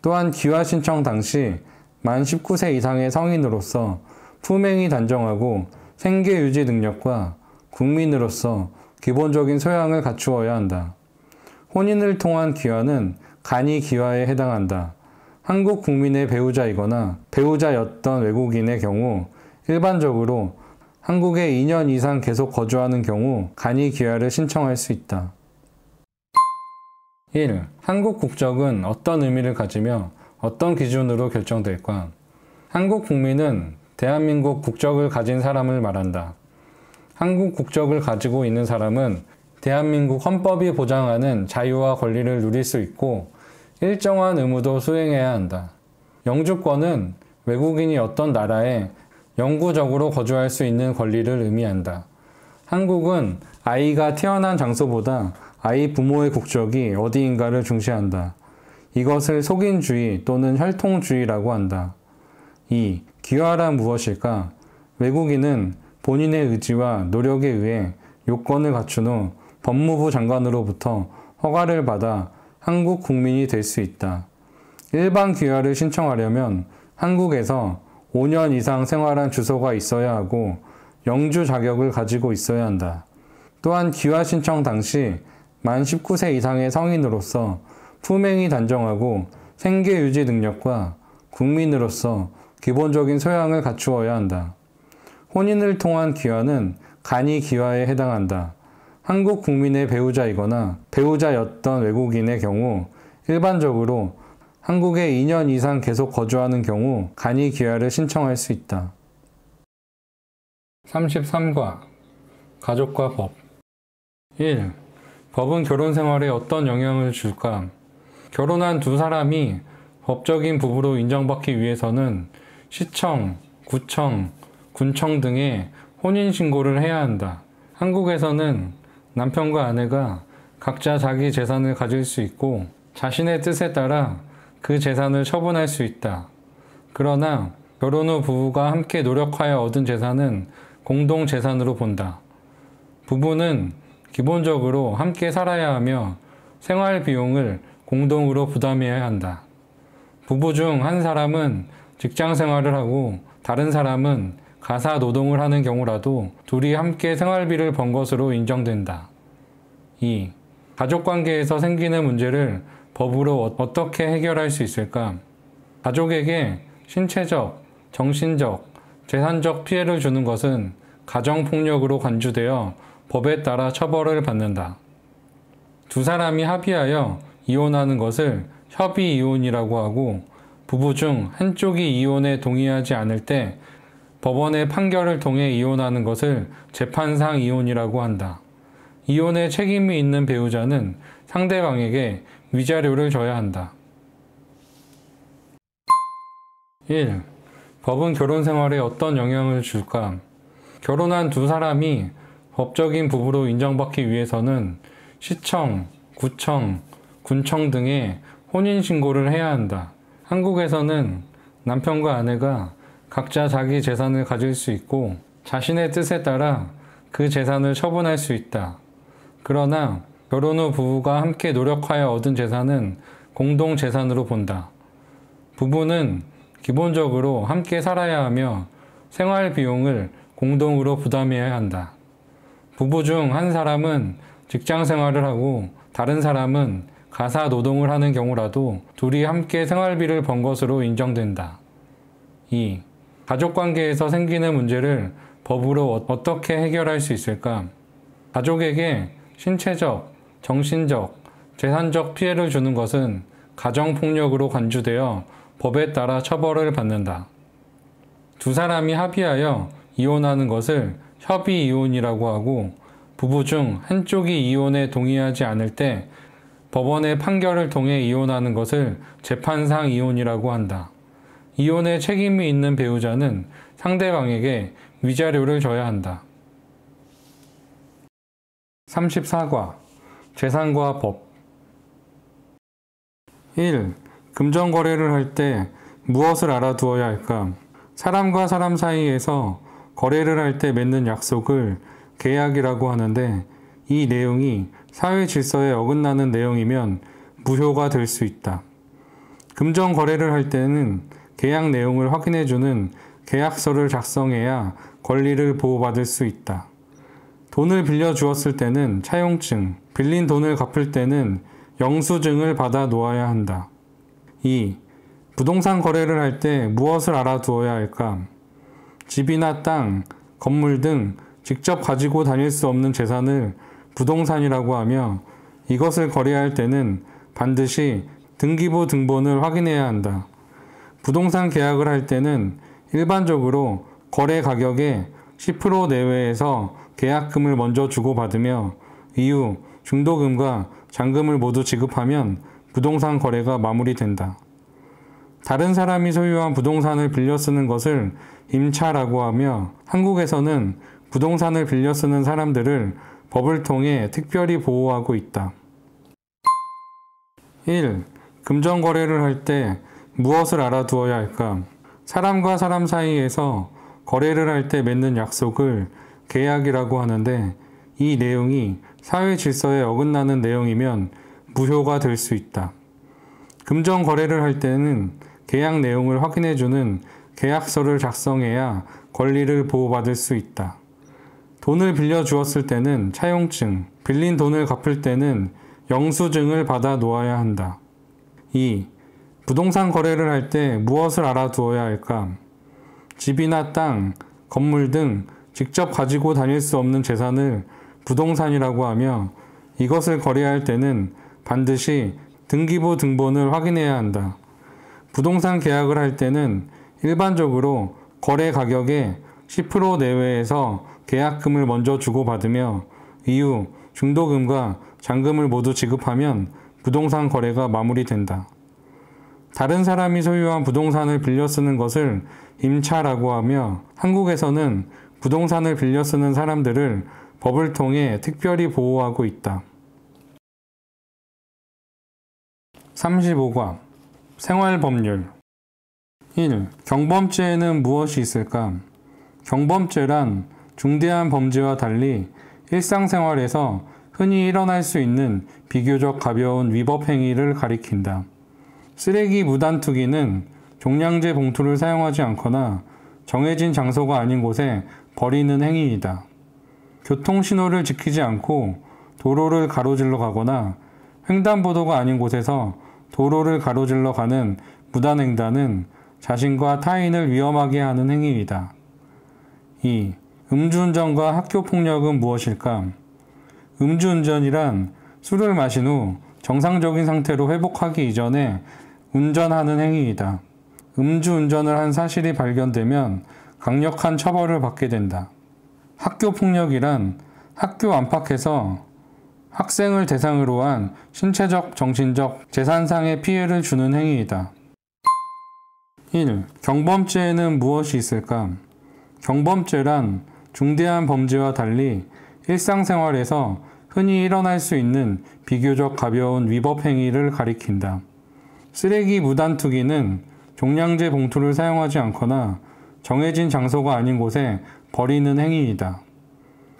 또한 귀화 신청 당시 만 19세 이상의 성인으로서 품행이 단정하고 생계 유지 능력과 국민으로서 기본적인 소양을 갖추어야 한다. 혼인을 통한 귀화는 간이 귀화에 해당한다. 한국 국민의 배우자이거나 배우자였던 외국인의 경우 일반적으로 한국에 2년 이상 계속 거주하는 경우 간이 기화를 신청할 수 있다. 1. 한국 국적은 어떤 의미를 가지며 어떤 기준으로 결정될까? 한국 국민은 대한민국 국적을 가진 사람을 말한다. 한국 국적을 가지고 있는 사람은 대한민국 헌법이 보장하는 자유와 권리를 누릴 수 있고 일정한 의무도 수행해야 한다. 영주권은 외국인이 어떤 나라에 영구적으로 거주할 수 있는 권리를 의미한다. 한국은 아이가 태어난 장소보다 아이 부모의 국적이 어디인가를 중시한다. 이것을 속인주의 또는 혈통주의라고 한다. 2. 귀화란 무엇일까? 외국인은 본인의 의지와 노력에 의해 요건을 갖춘 후 법무부 장관으로부터 허가를 받아 한국 국민이 될 수 있다. 일반 귀화를 신청하려면 한국에서 5년 이상 생활한 주소가 있어야 하고 영주 자격을 가지고 있어야 한다. 또한 귀화 신청 당시 만 19세 이상의 성인으로서 품행이 단정하고 생계 유지 능력과 국민으로서 기본적인 소양을 갖추어야 한다. 혼인을 통한 귀화는 간이 귀화에 해당한다. 한국 국민의 배우자이거나 배우자였던 외국인의 경우 일반적으로 한국에 2년 이상 계속 거주하는 경우 간이 기화를 신청할 수 있다. 33과 가족과 법 1. 법은 결혼 생활에 어떤 영향을 줄까? 결혼한 두 사람이 법적인 부부로 인정받기 위해서는 시청, 구청, 군청 등에 혼인신고를 해야 한다. 한국에서는 남편과 아내가 각자 자기 재산을 가질 수 있고 자신의 뜻에 따라 그 재산을 처분할 수 있다. 그러나 결혼 후 부부가 함께 노력하여 얻은 재산은 공동 재산으로 본다. 부부는 기본적으로 함께 살아야 하며 생활 비용을 공동으로 부담해야 한다. 부부 중 한 사람은 직장 생활을 하고 다른 사람은 가사 노동을 하는 경우라도 둘이 함께 생활비를 번 것으로 인정된다. 2. 가족관계에서 생기는 문제를 법으로 어, 어떻게 해결할 수 있을까? 가족에게 신체적, 정신적, 재산적 피해를 주는 것은 가정폭력으로 간주되어 법에 따라 처벌을 받는다. 두 사람이 합의하여 이혼하는 것을 협의 이혼이라고 하고 부부 중 한쪽이 이혼에 동의하지 않을 때 법원의 판결을 통해 이혼하는 것을 재판상 이혼이라고 한다. 이혼의 책임이 있는 배우자는 상대방에게 위자료를 줘야 한다. 1. 법은 결혼 생활에 어떤 영향을 줄까? 결혼한 두 사람이 법적인 부부로 인정받기 위해서는 시청, 구청, 군청 등에 혼인신고를 해야 한다. 한국에서는 남편과 아내가 각자 자기 재산을 가질 수 있고 자신의 뜻에 따라 그 재산을 처분할 수 있다. 그러나 결혼 후 부부가 함께 노력하여 얻은 재산은 공동 재산으로 본다. 부부는 기본적으로 함께 살아야 하며 생활 비용을 공동으로 부담해야 한다. 부부 중 한 사람은 직장 생활을 하고 다른 사람은 가사 노동을 하는 경우라도 둘이 함께 생활비를 번 것으로 인정된다. 2. 가족관계에서 생기는 문제를 법으로 어, 어떻게 해결할 수 있을까? 가족에게 신체적, 정신적, 재산적 피해를 주는 것은 가정폭력으로 간주되어 법에 따라 처벌을 받는다. 두 사람이 합의하여 이혼하는 것을 협의 이혼이라고 하고 부부 중 한쪽이 이혼에 동의하지 않을 때 법원의 판결을 통해 이혼하는 것을 재판상 이혼이라고 한다. 이혼에 책임이 있는 배우자는 상대방에게 위자료를 줘야 한다. 34과 재산과 법 1. 금전거래를 할 때 무엇을 알아두어야 할까? 사람과 사람 사이에서 거래를 할 때 맺는 약속을 계약이라고 하는데 이 내용이 사회 질서에 어긋나는 내용이면 무효가 될 수 있다. 금전 거래를 할 때는 계약 내용을 확인해주는 계약서를 작성해야 권리를 보호받을 수 있다. 돈을 빌려주었을 때는 차용증, 빌린 돈을 갚을 때는 영수증을 받아 놓아야 한다. 2. 부동산 거래를 할 때 무엇을 알아두어야 할까? 집이나 땅, 건물 등 직접 가지고 다닐 수 없는 재산을 부동산이라고 하며 이것을 거래할 때는 반드시 등기부 등본을 확인해야 한다. 부동산 계약을 할 때는 일반적으로 거래 가격의 10% 내외에서 계약금을 먼저 주고받으며 이후 중도금과 잔금을 모두 지급하면 부동산 거래가 마무리된다. 다른 사람이 소유한 부동산을 빌려 쓰는 것을 임차라고 하며 한국에서는 부동산을 빌려 쓰는 사람들을 법을 통해 특별히 보호하고 있다. 1. 금전 거래를 할때 무엇을 알아두어야 할까? 사람과 사람 사이에서 거래를 할 때 맺는 약속을 계약이라고 하는데 이 내용이 사회 질서에 어긋나는 내용이면 무효가 될 수 있다. 금전 거래를 할 때는 계약 내용을 확인해주는 계약서를 작성해야 권리를 보호받을 수 있다. 돈을 빌려 주었을 때는 차용증, 빌린 돈을 갚을 때는 영수증을 받아 놓아야 한다. 2. 부동산 거래를 할 때 무엇을 알아두어야 할까? 집이나 땅, 건물 등 직접 가지고 다닐 수 없는 재산을 부동산이라고 하며 이것을 거래할 때는 반드시 등기부 등본을 확인해야 한다. 부동산 계약을 할 때는 일반적으로 거래 가격의 10% 내외에서 계약금을 먼저 주고받으며 이후 중도금과 잔금을 모두 지급하면 부동산 거래가 마무리된다. 다른 사람이 소유한 부동산을 빌려 쓰는 것을 임차라고 하며 한국에서는 부동산을 빌려 쓰는 사람들을 법을 통해 특별히 보호하고 있다. 35과 생활법률 1. 경범죄에는 무엇이 있을까? 경범죄란 중대한 범죄와 달리 일상생활에서 흔히 일어날 수 있는 비교적 가벼운 위법행위를 가리킨다. 쓰레기 무단 투기는 종량제 봉투를 사용하지 않거나 정해진 장소가 아닌 곳에 버리는 행위이다. 교통신호를 지키지 않고 도로를 가로질러 가거나 횡단보도가 아닌 곳에서 도로를 가로질러 가는 무단횡단은 자신과 타인을 위험하게 하는 행위이다. 2. 음주운전과 학교폭력은 무엇일까? 음주운전이란 술을 마신 후 정상적인 상태로 회복하기 이전에 운전하는 행위이다. 음주운전을 한 사실이 발견되면 강력한 처벌을 받게 된다. 학교 폭력이란 학교 안팎에서 학생을 대상으로 한 신체적, 정신적, 재산상의 피해를 주는 행위이다. 1. 경범죄에는 무엇이 있을까? 경범죄란 중대한 범죄와 달리 일상생활에서 흔히 일어날 수 있는 비교적 가벼운 위법 행위를 가리킨다. 쓰레기 무단 투기는 종량제 봉투를 사용하지 않거나 정해진 장소가 아닌 곳에 버리는 행위이다.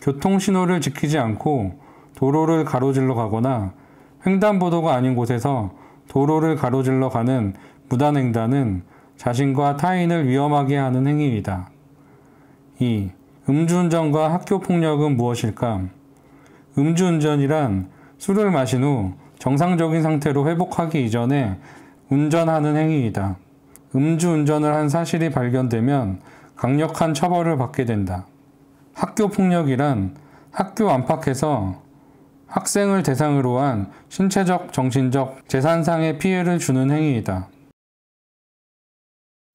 교통신호를 지키지 않고 도로를 가로질러 가거나 횡단보도가 아닌 곳에서 도로를 가로질러 가는 무단횡단은 자신과 타인을 위험하게 하는 행위이다. 2. 음주운전과 학교폭력은 무엇일까? 음주운전이란 술을 마신 후 정상적인 상태로 회복하기 이전에 운전하는 행위이다. 음주운전을 한 사실이 발견되면 강력한 처벌을 받게 된다. 학교 폭력이란 학교 안팎에서 학생을 대상으로 한 신체적, 정신적, 재산상의 피해를 주는 행위이다.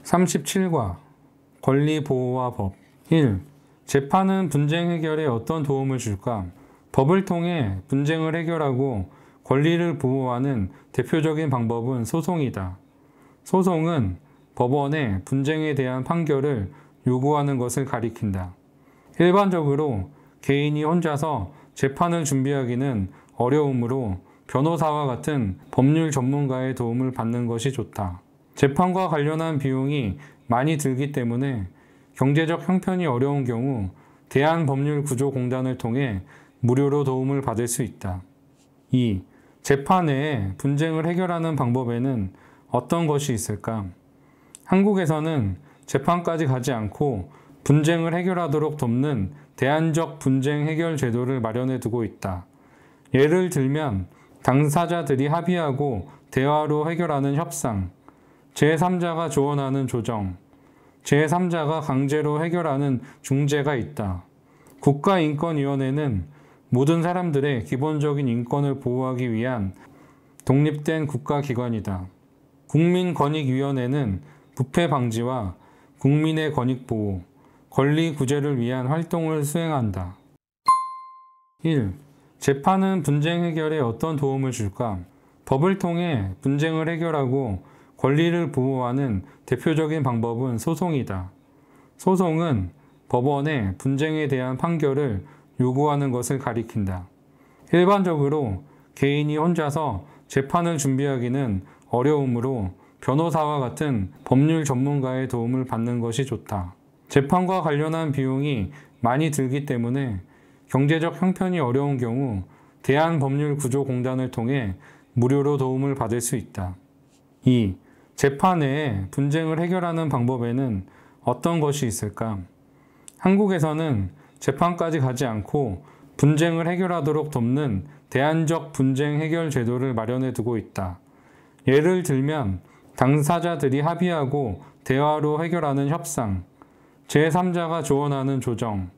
37과 권리 보호와 법 1. 재판은 분쟁 해결에 어떤 도움을 줄까? 법을 통해 분쟁을 해결하고 권리를 부호하는 대표적인 방법은 소송이다. 소송은 법원의 분쟁에 대한 판결을 요구하는 것을 가리킨다. 일반적으로 개인이 혼자서 재판을 준비하기는 어려우므로 변호사와 같은 법률 전문가의 도움을 받는 것이 좋다. 재판과 관련한 비용이 많이 들기 때문에 경제적 형편이 어려운 경우 대한법률구조공단을 통해 무료로 도움을 받을 수 있다. 2. 재판에 분쟁을 해결하는 방법에는 어떤 것이 있을까? 한국에서는 재판까지 가지 않고 분쟁을 해결하도록 돕는 대안적 분쟁 해결 제도를 마련해 두고 있다. 예를 들면 당사자들이 합의하고 대화로 해결하는 협상, 제3자가 조언하는 조정, 제3자가 강제로 해결하는 중재가 있다. 국가인권위원회는 모든 사람들의 기본적인 인권을 보호하기 위한 독립된 국가기관이다. 국민권익위원회는 부패 방지와 국민의 권익 보호, 권리 구제를 위한 활동을 수행한다. 1. 재판은 분쟁 해결에 어떤 도움을 줄까? 법을 통해 분쟁을 해결하고 권리를 보호하는 대표적인 방법은 소송이다. 소송은 법원의 분쟁에 대한 판결을 요구하는 것을 가리킨다. 일반적으로 개인이 혼자서 재판을 준비하기는 어려우므로 변호사와 같은 법률 전문가의 도움을 받는 것이 좋다. 재판과 관련한 비용이 많이 들기 때문에 경제적 형편이 어려운 경우 대한법률구조공단을 통해 무료로 도움을 받을 수 있다. 2. 재판 외에 분쟁을 해결하는 방법에는 어떤 것이 있을까? 한국에서는 재판까지 가지 않고 분쟁을 해결하도록 돕는 대안적 분쟁 해결 제도를 마련해 두고 있다. 예를 들면 당사자들이 합의하고 대화로 해결하는 협상, 제3자가 조언하는 조정,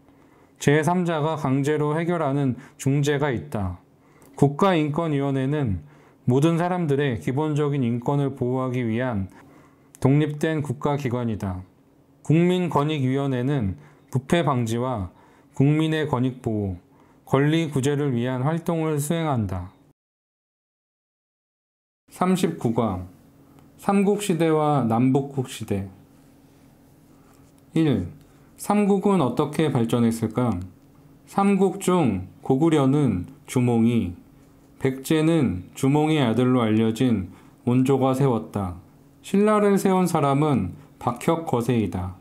제3자가 강제로 해결하는 중재가 있다. 국가인권위원회는 모든 사람들의 기본적인 인권을 보호하기 위한 독립된 국가기관이다. 국민권익위원회는 부패 방지와 국민의 권익 보호, 권리 구제를 위한 활동을 수행한다. 39강 삼국시대와 남북국시대 1. 삼국은 어떻게 발전했을까? 삼국 중 고구려는 주몽이, 백제는 주몽의 아들로 알려진 온조가 세웠다. 신라를 세운 사람은 박혁거세이다.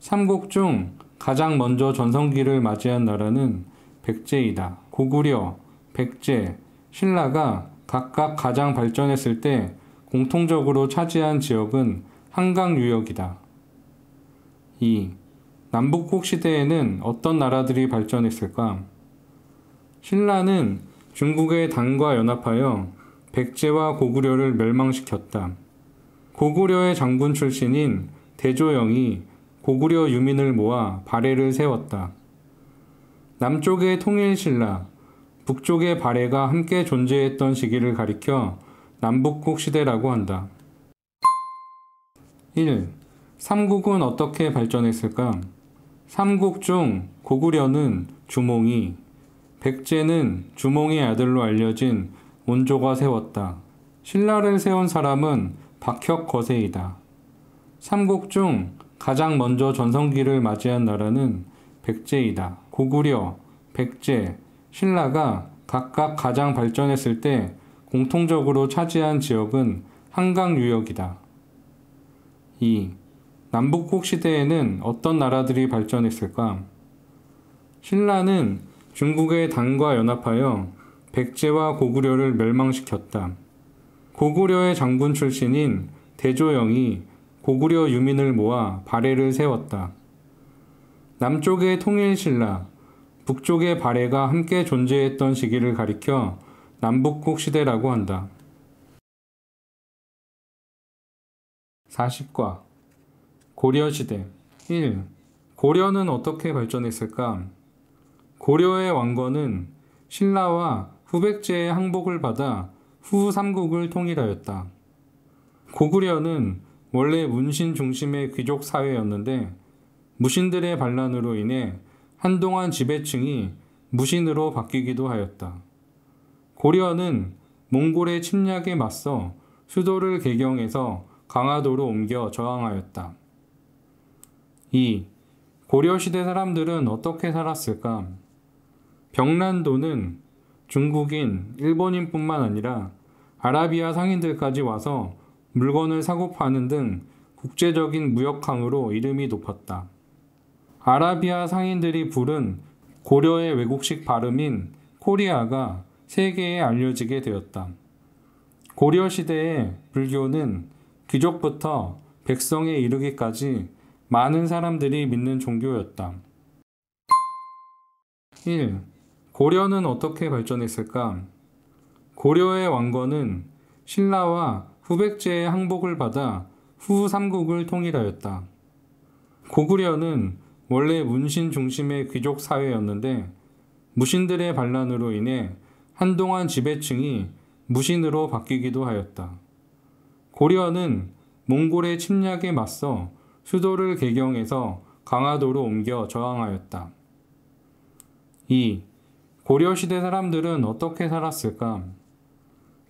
삼국 중 가장 먼저 전성기를 맞이한 나라는 백제이다. 고구려, 백제, 신라가 각각 가장 발전했을 때 공통적으로 차지한 지역은 한강 유역이다. 2. 남북국 시대에는 어떤 나라들이 발전했을까? 신라는 중국의 당과 연합하여 백제와 고구려를 멸망시켰다. 고구려의 장군 출신인 대조영이 고구려 유민을 모아 발해를 세웠다. 남쪽의 통일신라, 북쪽의 발해가 함께 존재했던 시기를 가리켜 남북국 시대라고 한다. 1. 삼국은 어떻게 발전했을까? 삼국 중 고구려는 주몽이, 백제는 주몽의 아들로 알려진 온조가 세웠다. 신라를 세운 사람은 박혁거세이다. 삼국 중 가장 먼저 전성기를 맞이한 나라는 백제이다. 고구려, 백제, 신라가 각각 가장 발전했을 때 공통적으로 차지한 지역은 한강 유역이다. 2. 남북국 시대에는 어떤 나라들이 발전했을까? 신라는 중국의 당과 연합하여 백제와 고구려를 멸망시켰다. 고구려의 장군 출신인 대조영이 고구려 유민을 모아 발해를 세웠다. 남쪽의 통일신라, 북쪽의 발해가 함께 존재했던 시기를 가리켜 남북국 시대라고 한다. 40과 고려시대 1. 고려는 어떻게 발전했을까? 고려의 왕건은 신라와 후백제의 항복을 받아 후 3국을 통일하였다. 고구려는 원래 문신 중심의 귀족 사회였는데 무신들의 반란으로 인해 한동안 지배층이 무신으로 바뀌기도 하였다. 고려는 몽골의 침략에 맞서 수도를 개경해서 강화도로 옮겨 저항하였다. 2. 고려시대 사람들은 어떻게 살았을까? 병란도는 중국인, 일본인뿐만 아니라 아라비아 상인들까지 와서 물건을 사고 파는 등 국제적인 무역함으로 이름이 높았다. 아라비아 상인들이 부른 고려의 외국식 발음인 코리아가 세계에 알려지게 되었다. 고려 시대의 불교는 귀족부터 백성에 이르기까지 많은 사람들이 믿는 종교였다. 1. 고려는 어떻게 발전했을까? 고려의 왕건은 신라와 후백제의 항복을 받아 후 삼국을 통일하였다. 고구려는 원래 문신 중심의 귀족 사회였는데 무신들의 반란으로 인해 한동안 지배층이 무신으로 바뀌기도 하였다. 고려는 몽골의 침략에 맞서 수도를 개경해서 강화도로 옮겨 저항하였다. 2. 고려시대 사람들은 어떻게 살았을까?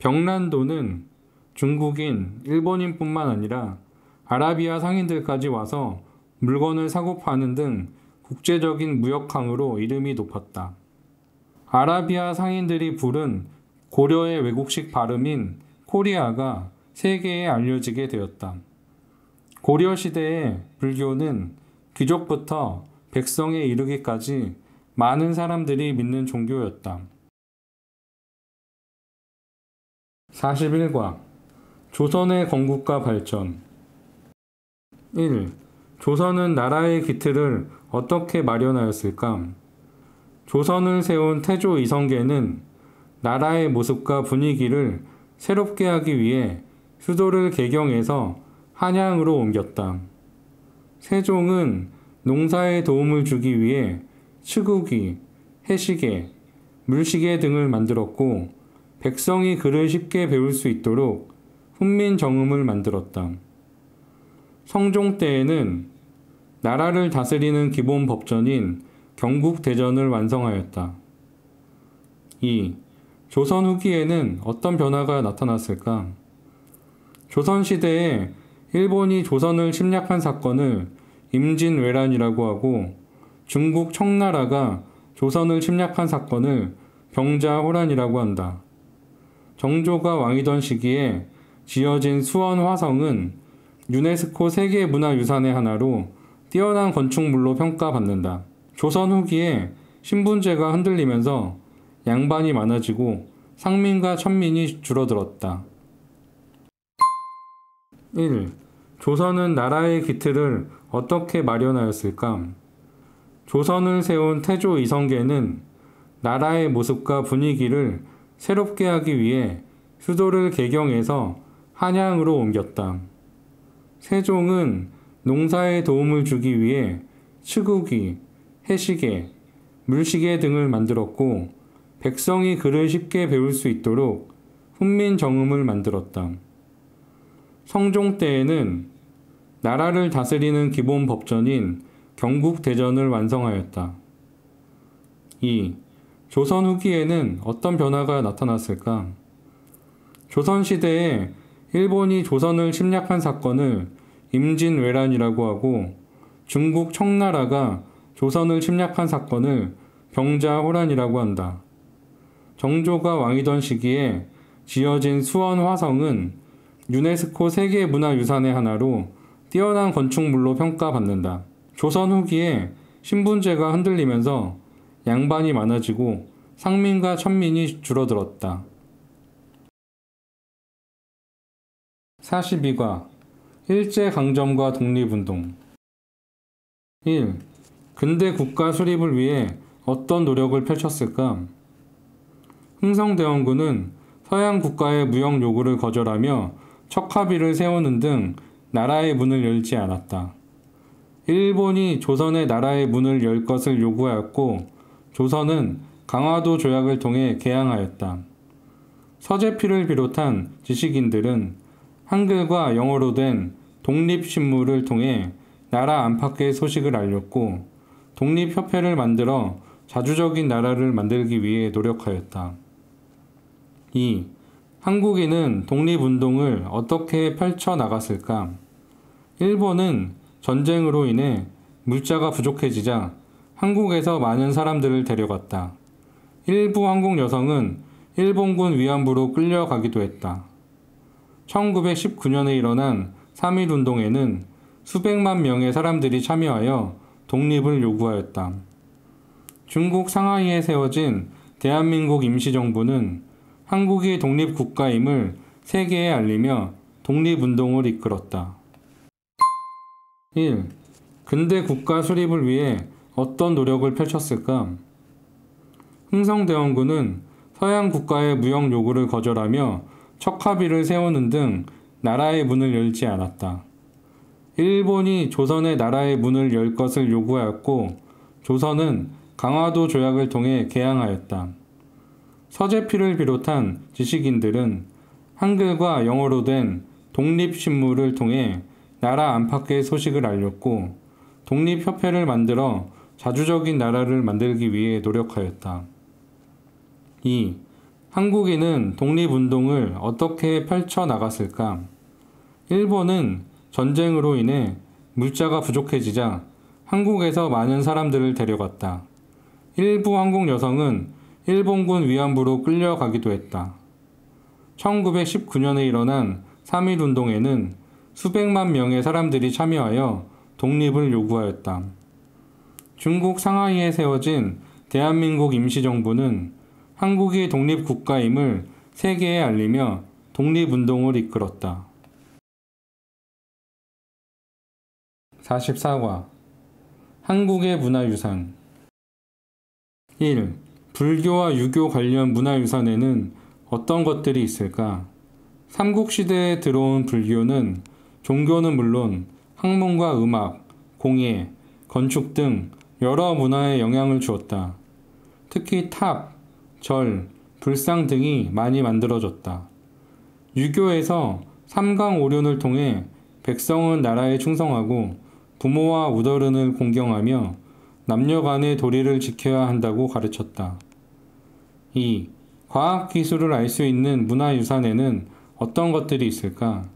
병란도는 중국인, 일본인뿐만 아니라 아라비아 상인들까지 와서 물건을 사고 파는 등 국제적인 무역항으로 이름이 높았다. 아라비아 상인들이 부른 고려의 외국식 발음인 코리아가 세계에 알려지게 되었다. 고려 시대의 불교는 귀족부터 백성에 이르기까지 많은 사람들이 믿는 종교였다. 41과 조선의 건국과 발전 1. 조선은 나라의 기틀을 어떻게 마련하였을까? 조선을 세운 태조 이성계는 나라의 모습과 분위기를 새롭게 하기 위해 수도를 개경에서 한양으로 옮겼다. 세종은 농사에 도움을 주기 위해 측우기, 해시계, 물시계 등을 만들었고 백성이 글을 쉽게 배울 수 있도록 훈민정음을 만들었다. 성종 때에는 나라를 다스리는 기본 법전인 경국대전을 완성하였다. 2. 조선 후기에는 어떤 변화가 나타났을까? 조선시대에 일본이 조선을 침략한 사건을 임진왜란이라고 하고 중국 청나라가 조선을 침략한 사건을 병자호란이라고 한다. 정조가 왕이던 시기에 지어진 수원 화성은 유네스코 세계문화유산의 하나로 뛰어난 건축물로 평가받는다. 조선 후기에 신분제가 흔들리면서 양반이 많아지고 상민과 천민이 줄어들었다. 1. 조선은 나라의 기틀을 어떻게 마련하였을까? 조선을 세운 태조 이성계는 나라의 모습과 분위기를 새롭게 하기 위해 수도를 개경해서 한양으로 옮겼다. 세종은 농사에 도움을 주기 위해 측우기, 해시계, 물시계 등을 만들었고 백성이 글을 쉽게 배울 수 있도록 훈민정음을 만들었다. 성종 때에는 나라를 다스리는 기본 법전인 경국대전을 완성하였다. 2. 조선 후기에는 어떤 변화가 나타났을까? 조선시대에 일본이 조선을 침략한 사건을 임진왜란이라고 하고 중국 청나라가 조선을 침략한 사건을 병자호란이라고 한다. 정조가 왕이던 시기에 지어진 수원 화성은 유네스코 세계문화유산의 하나로 뛰어난 건축물로 평가받는다. 조선 후기에 신분제가 흔들리면서 양반이 많아지고 상민과 천민이 줄어들었다. 42과 일제강점과 독립운동 1. 근대 국가 수립을 위해 어떤 노력을 펼쳤을까? 흥성대원군은 서양 국가의 무역 요구를 거절하며 척화비를 세우는 등 나라의 문을 열지 않았다. 일본이 조선의 나라의 문을 열 것을 요구하였고 조선은 강화도 조약을 통해 개항하였다. 서재필을 비롯한 지식인들은 한글과 영어로 된 독립신문을 통해 나라 안팎의 소식을 알렸고 독립협회를 만들어 자주적인 나라를 만들기 위해 노력하였다. 2. 한국인은 독립운동을 어떻게 펼쳐나갔을까? 일본은 전쟁으로 인해 물자가 부족해지자 한국에서 많은 사람들을 데려갔다. 일부 한국 여성은 일본군 위안부로 끌려가기도 했다. 1919년에 일어난 3.1 운동에는 수백만 명의 사람들이 참여하여 독립을 요구하였다. 중국 상하이에 세워진 대한민국 임시정부는 한국이 독립국가임을 세계에 알리며 독립운동을 이끌었다. 1. 근대 국가 수립을 위해 어떤 노력을 펼쳤을까? 흥성대원군은 서양 국가의 무역 요구를 거절하며 척화비를 세우는 등 나라의 문을 열지 않았다. 일본이 조선의 나라의 문을 열 것을 요구하였고 조선은 강화도 조약을 통해 개항하였다. 서재필을 비롯한 지식인들은 한글과 영어로 된 독립신문을 통해 나라 안팎의 소식을 알렸고 독립협회를 만들어 자주적인 나라를 만들기 위해 노력하였다. 2. 한국인은 독립운동을 어떻게 펼쳐나갔을까? 일본은 전쟁으로 인해 물자가 부족해지자 한국에서 많은 사람들을 데려갔다. 일부 한국 여성은 일본군 위안부로 끌려가기도 했다. 1919년에 일어난 3.1 운동에는 수백만 명의 사람들이 참여하여 독립을 요구하였다. 중국 상하이에 세워진 대한민국 임시정부는 한국이 독립국가임을 세계에 알리며 독립운동을 이끌었다. 44과 한국의 문화유산 1. 불교와 유교 관련 문화유산에는 어떤 것들이 있을까? 삼국시대에 들어온 불교는 종교는 물론 학문과 음악, 공예, 건축 등 여러 문화에 영향을 주었다. 특히 탑, 절, 불상 등이 많이 만들어졌다. 유교에서 삼강오륜을 통해 백성은 나라에 충성하고 부모와 우더른을 공경하며 남녀 간의 도리를 지켜야 한다고 가르쳤다. 2. 과학기술을 알 수 있는 문화유산에는 어떤 것들이 있을까?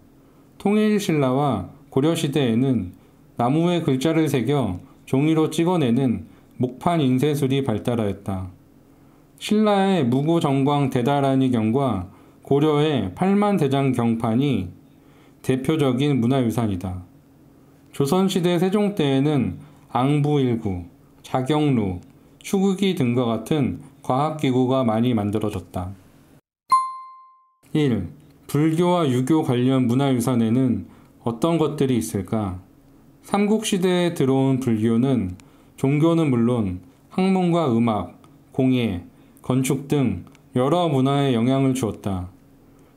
통일신라와 고려시대에는 나무에 글자를 새겨 종이로 찍어내는 목판 인쇄술이 발달하였다. 신라의 무고정광 대다라니 경과 고려의 팔만대장 경판이 대표적인 문화유산이다. 조선시대 세종 때에는 앙부일구, 자경루, 추극기 등과 같은 과학기구가 많이 만들어졌다. 1. 불교와 유교 관련 문화유산에는 어떤 것들이 있을까? 삼국시대에 들어온 불교는 종교는 물론 학문과 음악, 공예, 건축 등 여러 문화에 영향을 주었다.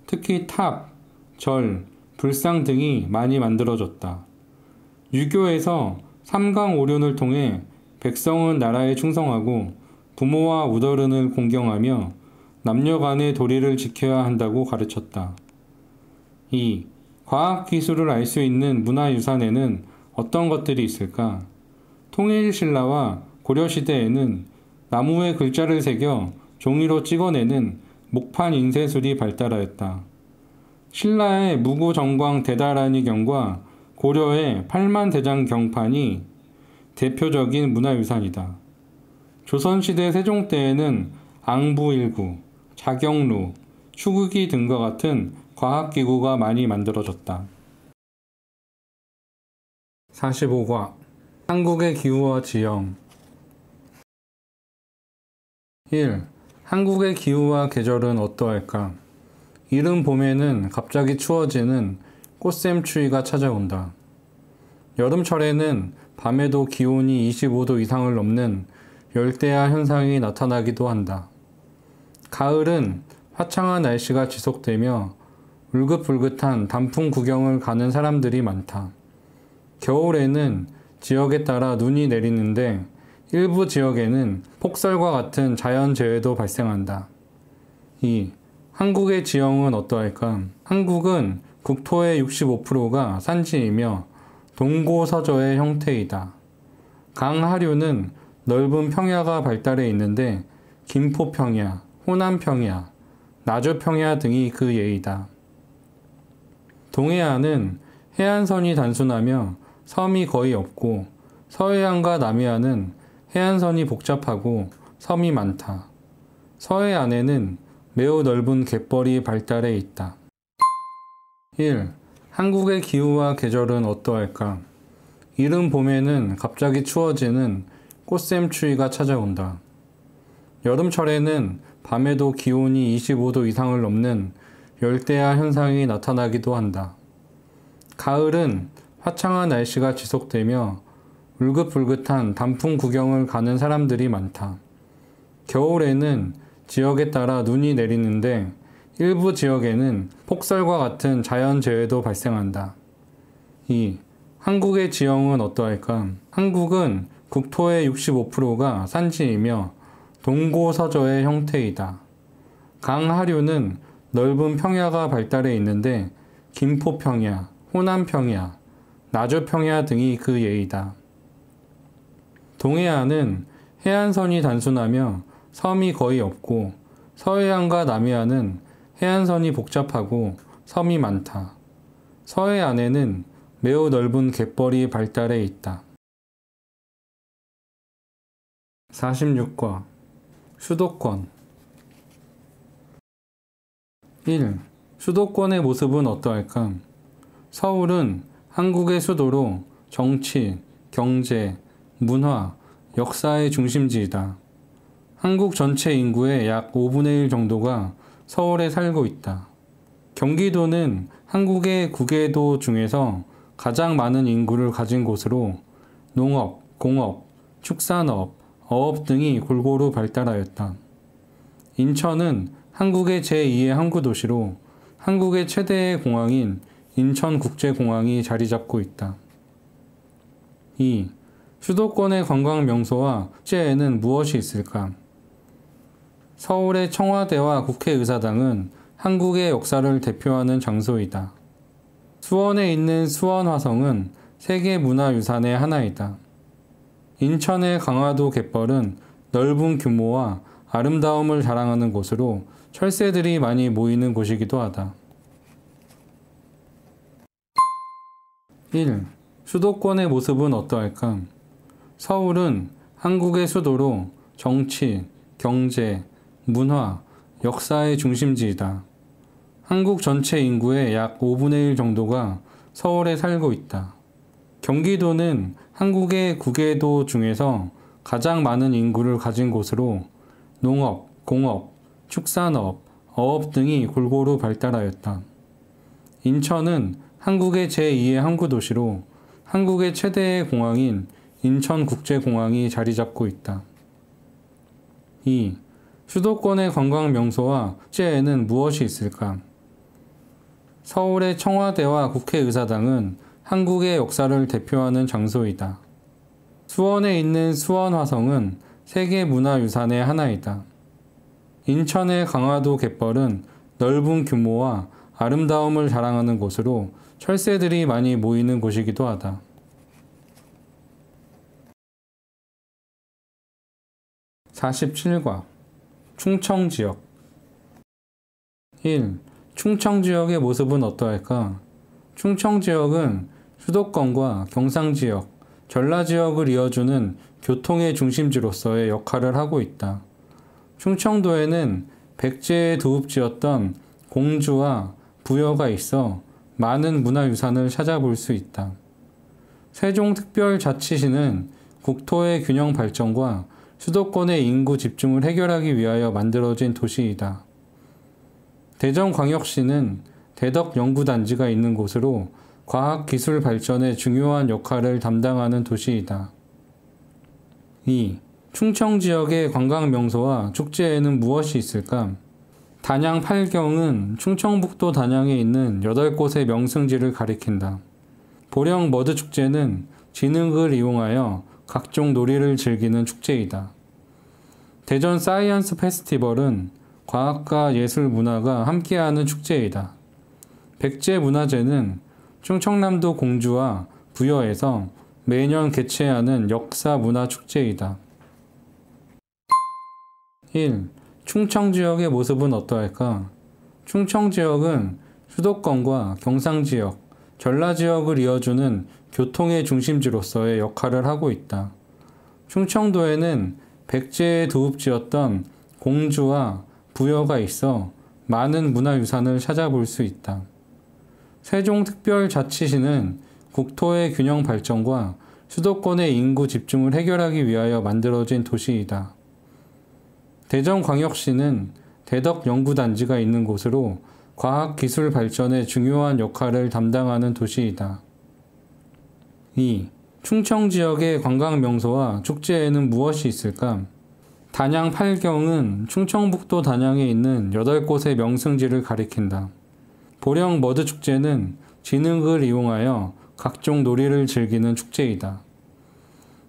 특히 탑, 절, 불상 등이 많이 만들어졌다. 유교에서 삼강 오륜을 통해 백성은 나라에 충성하고 부모와 우더른을 공경하며 남녀 간의 도리를 지켜야 한다고 가르쳤다. 2. 과학 기술을 알 수 있는 문화유산에는 어떤 것들이 있을까? 통일신라와 고려시대에는 나무에 글자를 새겨 종이로 찍어내는 목판 인쇄술이 발달하였다. 신라의 무고정광 대다란이경과 고려의 팔만대장경판이 대표적인 문화유산이다. 조선시대 세종 때에는 앙부일구, 자경루, 추극기 등과 같은 과학기구가 많이 만들어졌다. 45과 한국의 기후와 지형 1. 한국의 기후와 계절은 어떠할까? 이른 봄에는 갑자기 추워지는 꽃샘추위가 찾아온다. 여름철에는 밤에도 기온이 25도 이상을 넘는 열대야 현상이 나타나기도 한다. 가을은 화창한 날씨가 지속되며 울긋불긋한 단풍 구경을 가는 사람들이 많다. 겨울에는 지역에 따라 눈이 내리는데 일부 지역에는 폭설과 같은 자연재해도 발생한다. 2. 한국의 지형은 어떠할까? 한국은 국토의 65%가 산지이며 동고 서저의 형태이다. 강 하류는 넓은 평야가 발달해 있는데 김포 평야, 호남 평야, 나주 평야 등이 그 예이다. 동해안은 해안선이 단순하며 섬이 거의 없고 서해안과 남해안은 해안선이 복잡하고 섬이 많다. 서해 안에는 매우 넓은 갯벌이 발달해 있다. 1. 한국의 기후와 계절은 어떠할까? 이른 봄에는 갑자기 추워지는 꽃샘 추위가 찾아온다. 여름철에는 밤에도 기온이 25도 이상을 넘는 열대야 현상이 나타나기도 한다. 가을은 화창한 날씨가 지속되며 울긋불긋한 단풍 구경을 가는 사람들이 많다. 겨울에는 지역에 따라 눈이 내리는데 일부 지역에는 폭설과 같은 자연재해도 발생한다. 2. 한국의 지형은 어떠할까? 한국은 국토의 65%가 산지이며 동고서저의 형태이다. 강 하류는 넓은 평야가 발달해 있는데 김포평야, 호남평야, 나주평야 등이 그 예이다. 동해안은 해안선이 단순하며 섬이 거의 없고 서해안과 남해안은 해안선이 복잡하고 섬이 많다. 서해안에는 매우 넓은 갯벌이 발달해 있다. 46과 수도권 1. 수도권의 모습은 어떠할까? 서울은 한국의 수도로 정치, 경제, 문화, 역사의 중심지이다. 한국 전체 인구의 약 5분의 1 정도가 서울에 살고 있다. 경기도는 한국의 국외도 중에서 가장 많은 인구를 가진 곳으로 농업, 공업, 축산업, 어업 등이 골고루 발달하였다. 인천은 한국의 제2의 항구도시로 한국의 최대의 공항인 인천국제공항이 자리 잡고 있다. 2. 수도권의 관광 명소와 축제에는 무엇이 있을까? 서울의 청와대와 국회의사당은 한국의 역사를 대표하는 장소이다. 수원에 있는 수원화성은 세계문화유산의 하나이다. 인천의 강화도 갯벌은 넓은 규모와 아름다움을 자랑하는 곳으로 철새들이 많이 모이는 곳이기도 하다. 1. 수도권의 모습은 어떠할까? 서울은 한국의 수도로 정치, 경제, 문화, 역사의 중심지이다. 한국 전체 인구의 약 5분의 1 정도가 서울에 살고 있다. 경기도는 한국의 국외도 중에서 가장 많은 인구를 가진 곳으로 농업, 공업, 축산업, 어업 등이 골고루 발달하였다. 인천은 한국의 제2의 항구도시로 한국의 최대의 공항인 인천국제공항이 자리 잡고 있다. 2. 수도권의 관광 명소와 국제에는 무엇이 있을까? 서울의 청와대와 국회의사당은 한국의 역사를 대표하는 장소이다. 수원에 있는 수원화성은 세계문화유산의 하나이다. 인천의 강화도 갯벌은 넓은 규모와 아름다움을 자랑하는 곳으로 철새들이 많이 모이는 곳이기도 하다. 47과 충청 지역 1. 충청 지역의 모습은 어떠할까? 충청 지역은 수도권과 경상 지역, 전라 지역을 이어주는 교통의 중심지로서의 역할을 하고 있다. 충청도에는 백제의 도읍지였던 공주와 부여가 있어 많은 문화유산을 찾아볼 수 있다. 세종특별자치시는 국토의 균형 발전과 수도권의 인구 집중을 해결하기 위하여 만들어진 도시이다. 대전광역시는 대덕 연구단지가 있는 곳으로 과학 기술 발전에 중요한 역할을 담당하는 도시이다. 2. 충청 지역의 관광 명소와 축제에는 무엇이 있을까? 단양 팔경은 충청북도 단양에 있는 8곳의 명승지를 가리킨다. 보령 머드 축제는 지능을 이용하여 각종 놀이를 즐기는 축제이다. 대전 사이언스 페스티벌은 과학과 예술 문화가 함께하는 축제이다. 백제문화제는 충청남도 공주와 부여에서 매년 개최하는 역사 문화 축제이다. 1. 충청 지역의 모습은 어떠할까? 충청 지역은 수도권과 경상 지역, 전라 지역을 이어주는 교통의 중심지로서의 역할을 하고 있다. 충청도에는 백제의 도읍지였던 공주와 부여가 있어 많은 문화유산을 찾아볼 수 있다. 세종특별자치시는 국토의 균형 발전과 수도권의 인구 집중을 해결하기 위하여 만들어진 도시이다. 대전광역시는 대덕연구단지가 있는 곳으로 과학기술 발전에 중요한 역할을 담당하는 도시이다. 2. 충청 지역의 관광 명소와 축제에는 무엇이 있을까? 단양 팔경은 충청북도 단양에 있는 8곳의 명승지를 가리킨다. 보령 머드 축제는 지능을 이용하여 각종 놀이를 즐기는 축제이다.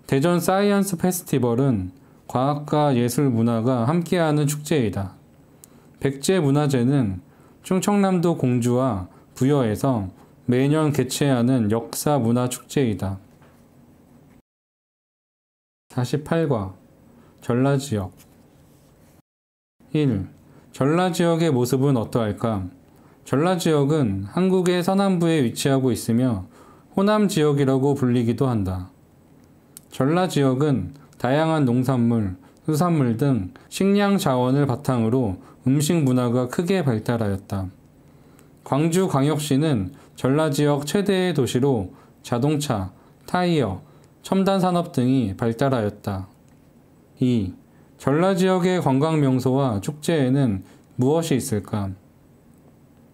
대전 사이언스 페스티벌은 과학과 예술 문화가 함께하는 축제이다. 백제문화제는 충청남도 공주와 부여에서 매년 개최하는 역사 문화 축제이다. 48과 전라지역 1. 전라지역의 모습은 어떠할까? 전라지역은 한국의 서남부에 위치하고 있으며 호남지역이라고 불리기도 한다. 전라지역은 다양한 농산물, 수산물 등 식량 자원을 바탕으로 음식 문화가 크게 발달하였다. 광주광역시는 전라 지역 최대의 도시로 자동차, 타이어, 첨단 산업 등이 발달하였다. 2. 전라 지역의 관광 명소와 축제에는 무엇이 있을까?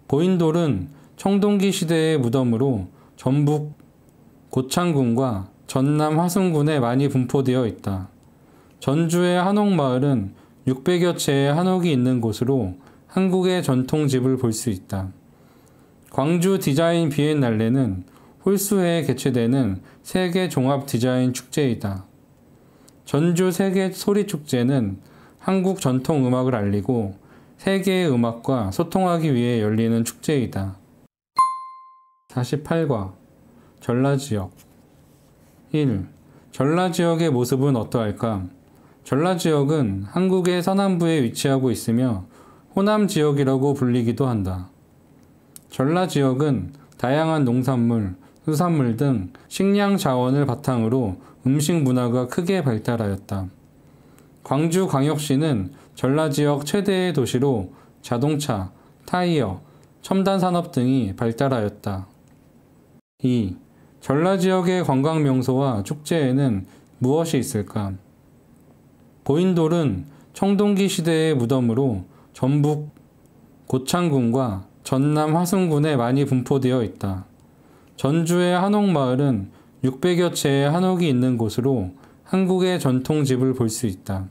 보인돌은 청동기 시대의 무덤으로 전북 고창군과 전남 화순군에 많이 분포되어 있다. 전주의 한옥마을은 600여 채의 한옥이 있는 곳으로 한국의 전통집을 볼 수 있다. 광주 디자인 비엔날레는 홀수에 개최되는 세계 종합 디자인 축제이다. 전주 세계 소리 축제는 한국 전통 음악을 알리고 세계의 음악과 소통하기 위해 열리는 축제이다. 48과 전라지역 1. 전라지역의 모습은 어떠할까? 전라지역은 한국의 서남부에 위치하고 있으며 호남지역이라고 불리기도 한다. 전라 지역은 다양한 농산물, 수산물 등 식량 자원을 바탕으로 음식 문화가 크게 발달하였다. 광주 광역시는 전라 지역 최대의 도시로 자동차, 타이어, 첨단 산업 등이 발달하였다. 2. 전라 지역의 관광 명소와 축제에는 무엇이 있을까? 보인돌은 청동기 시대의 무덤으로 전북 고창군과 전남 화순군에 많이 분포되어 있다. 전주의 한옥마을은 600여 채의 한옥이 있는 곳으로 한국의 전통집을 볼 수 있다.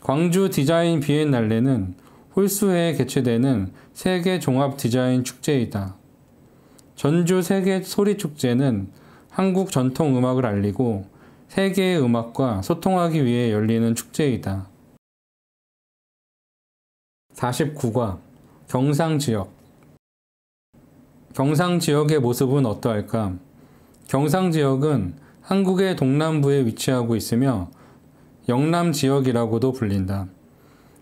광주 디자인 비엔날레는 홀수에 개최되는 세계 종합 디자인 축제이다. 전주 세계 소리 축제는 한국 전통 음악을 알리고 세계의 음악과 소통하기 위해 열리는 축제이다. 49과 경상 지역. 경상 지역의 모습은 어떠할까? 경상 지역은 한국의 동남부에 위치하고 있으며 영남 지역이라고도 불린다.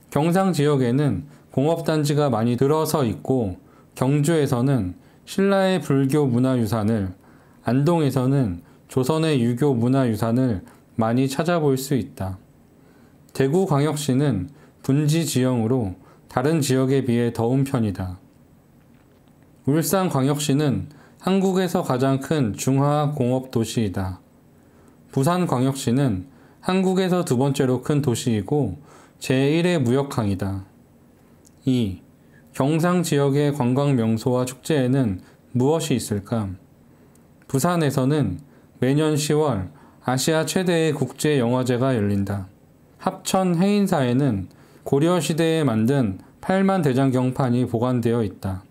경상 지역에는 공업단지가 많이 들어서 있고 경주에서는 신라의 불교 문화유산을 안동에서는 조선의 유교 문화유산을 많이 찾아볼 수 있다. 대구광역시는 분지 지형으로 다른 지역에 비해 더운 편이다. 울산광역시는 한국에서 가장 큰 중화공업 도시이다. 부산광역시는 한국에서 두 번째로 큰 도시이고 제1의 무역항이다. 2. 경상 지역의 관광 명소와 축제에는 무엇이 있을까? 부산에서는 매년 10월 아시아 최대의 국제 영화제가 열린다. 합천 해인사에는 고려 시대에 만든 팔만 대장 경판이 보관되어 있다.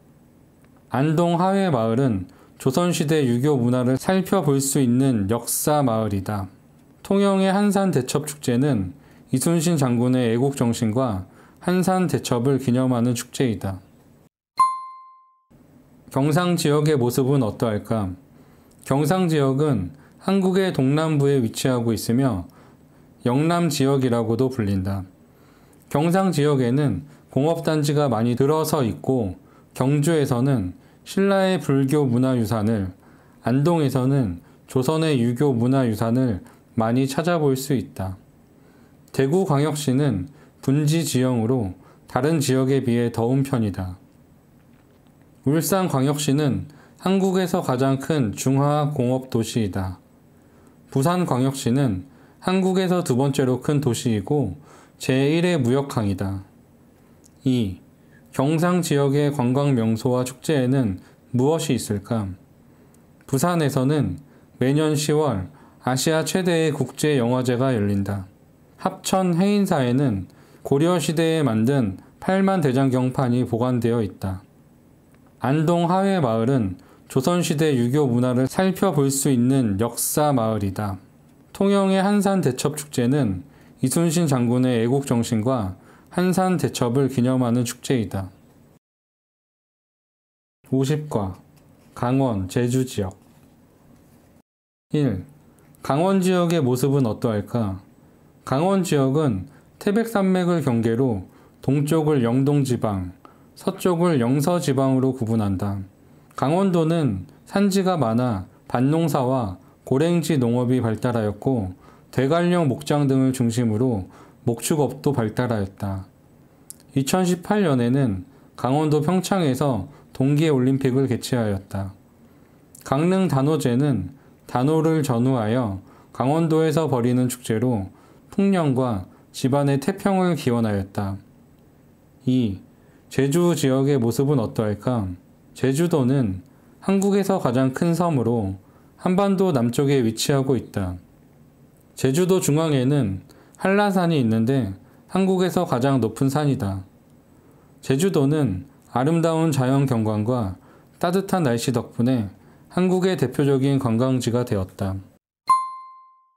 안동 하회 마을은 조선시대 유교 문화를 살펴볼 수 있는 역사 마을이다. 통영의 한산 대첩 축제는 이순신 장군의 애국 정신과 한산 대첩을 기념하는 축제이다. 경상 지역의 모습은 어떠할까? 경상 지역은 한국의 동남부에 위치하고 있으며 영남 지역이라고도 불린다. 경상 지역에는 공업단지가 많이 들어서 있고 경주에서는 신라의 불교 문화유산을 안동에서는 조선의 유교 문화유산을 많이 찾아볼 수 있다. 대구광역시는 분지 지형으로 다른 지역에 비해 더운 편이다. 울산광역시는 한국에서 가장 큰중화 공업 도시이다. 부산광역시는 한국에서 두 번째로 큰 도시이고 제1의 무역항이다. 2. 경상 지역의 관광 명소와 축제에는 무엇이 있을까? 부산에서는 매년 10월 아시아 최대의 국제 영화제가 열린다. 합천 해인사에는 고려 시대에 만든 8만 대장 경판이 보관되어 있다. 안동 하회 마을은 조선시대 유교 문화를 살펴볼 수 있는 역사 마을이다. 통영의 한산 대첩축제는 이순신 장군의 애국 정신과 한산 대첩을 기념하는 축제이다. 50과 강원, 제주 지역 1. 강원 지역의 모습은 어떠할까? 강원 지역은 태백산맥을 경계로 동쪽을 영동지방, 서쪽을 영서지방으로 구분한다. 강원도는 산지가 많아 반농사와 고랭지 농업이 발달하였고 대관령 목장 등을 중심으로 목축업도 발달하였다. 2018년에는 강원도 평창에서 동계올림픽을 개최하였다. 강릉 단오제는 단오를 전후하여 강원도에서 벌이는 축제로 풍년과 집안의 태평을 기원하였다. 2. 제주 지역의 모습은 어떠할까? 제주도는 한국에서 가장 큰 섬으로 한반도 남쪽에 위치하고 있다. 제주도 중앙에는 한라산이 있는데 한국에서 가장 높은 산이다. 제주도는 아름다운 자연 경관과 따뜻한 날씨 덕분에 한국의 대표적인 관광지가 되었다.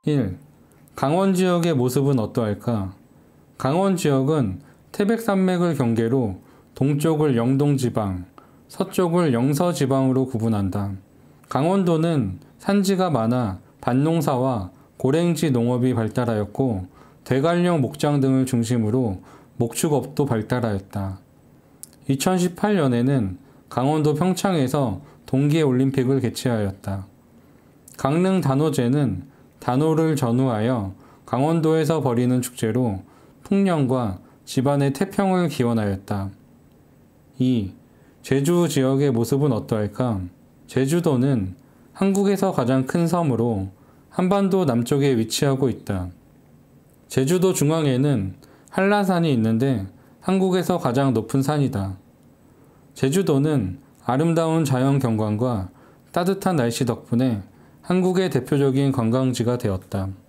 1. 강원 지역의 모습은 어떠할까? 강원 지역은 태백산맥을 경계로 동쪽을 영동지방, 서쪽을 영서지방으로 구분한다. 강원도는 산지가 많아 반농사와 고랭지 농업이 발달하였고 대관령 목장 등을 중심으로 목축업도 발달하였다. 2018년에는 강원도 평창에서 동계올림픽을 개최하였다. 강릉 단오제는 단오를 전후하여 강원도에서 벌이는 축제로 풍년과 집안의 태평을 기원하였다. 2. 제주 지역의 모습은 어떠할까? 제주도는 한국에서 가장 큰 섬으로 한반도 남쪽에 위치하고 있다. 제주도 중앙에는 한라산이 있는데 한국에서 가장 높은 산이다. 제주도는 아름다운 자연 경관과 따뜻한 날씨 덕분에 한국의 대표적인 관광지가 되었다.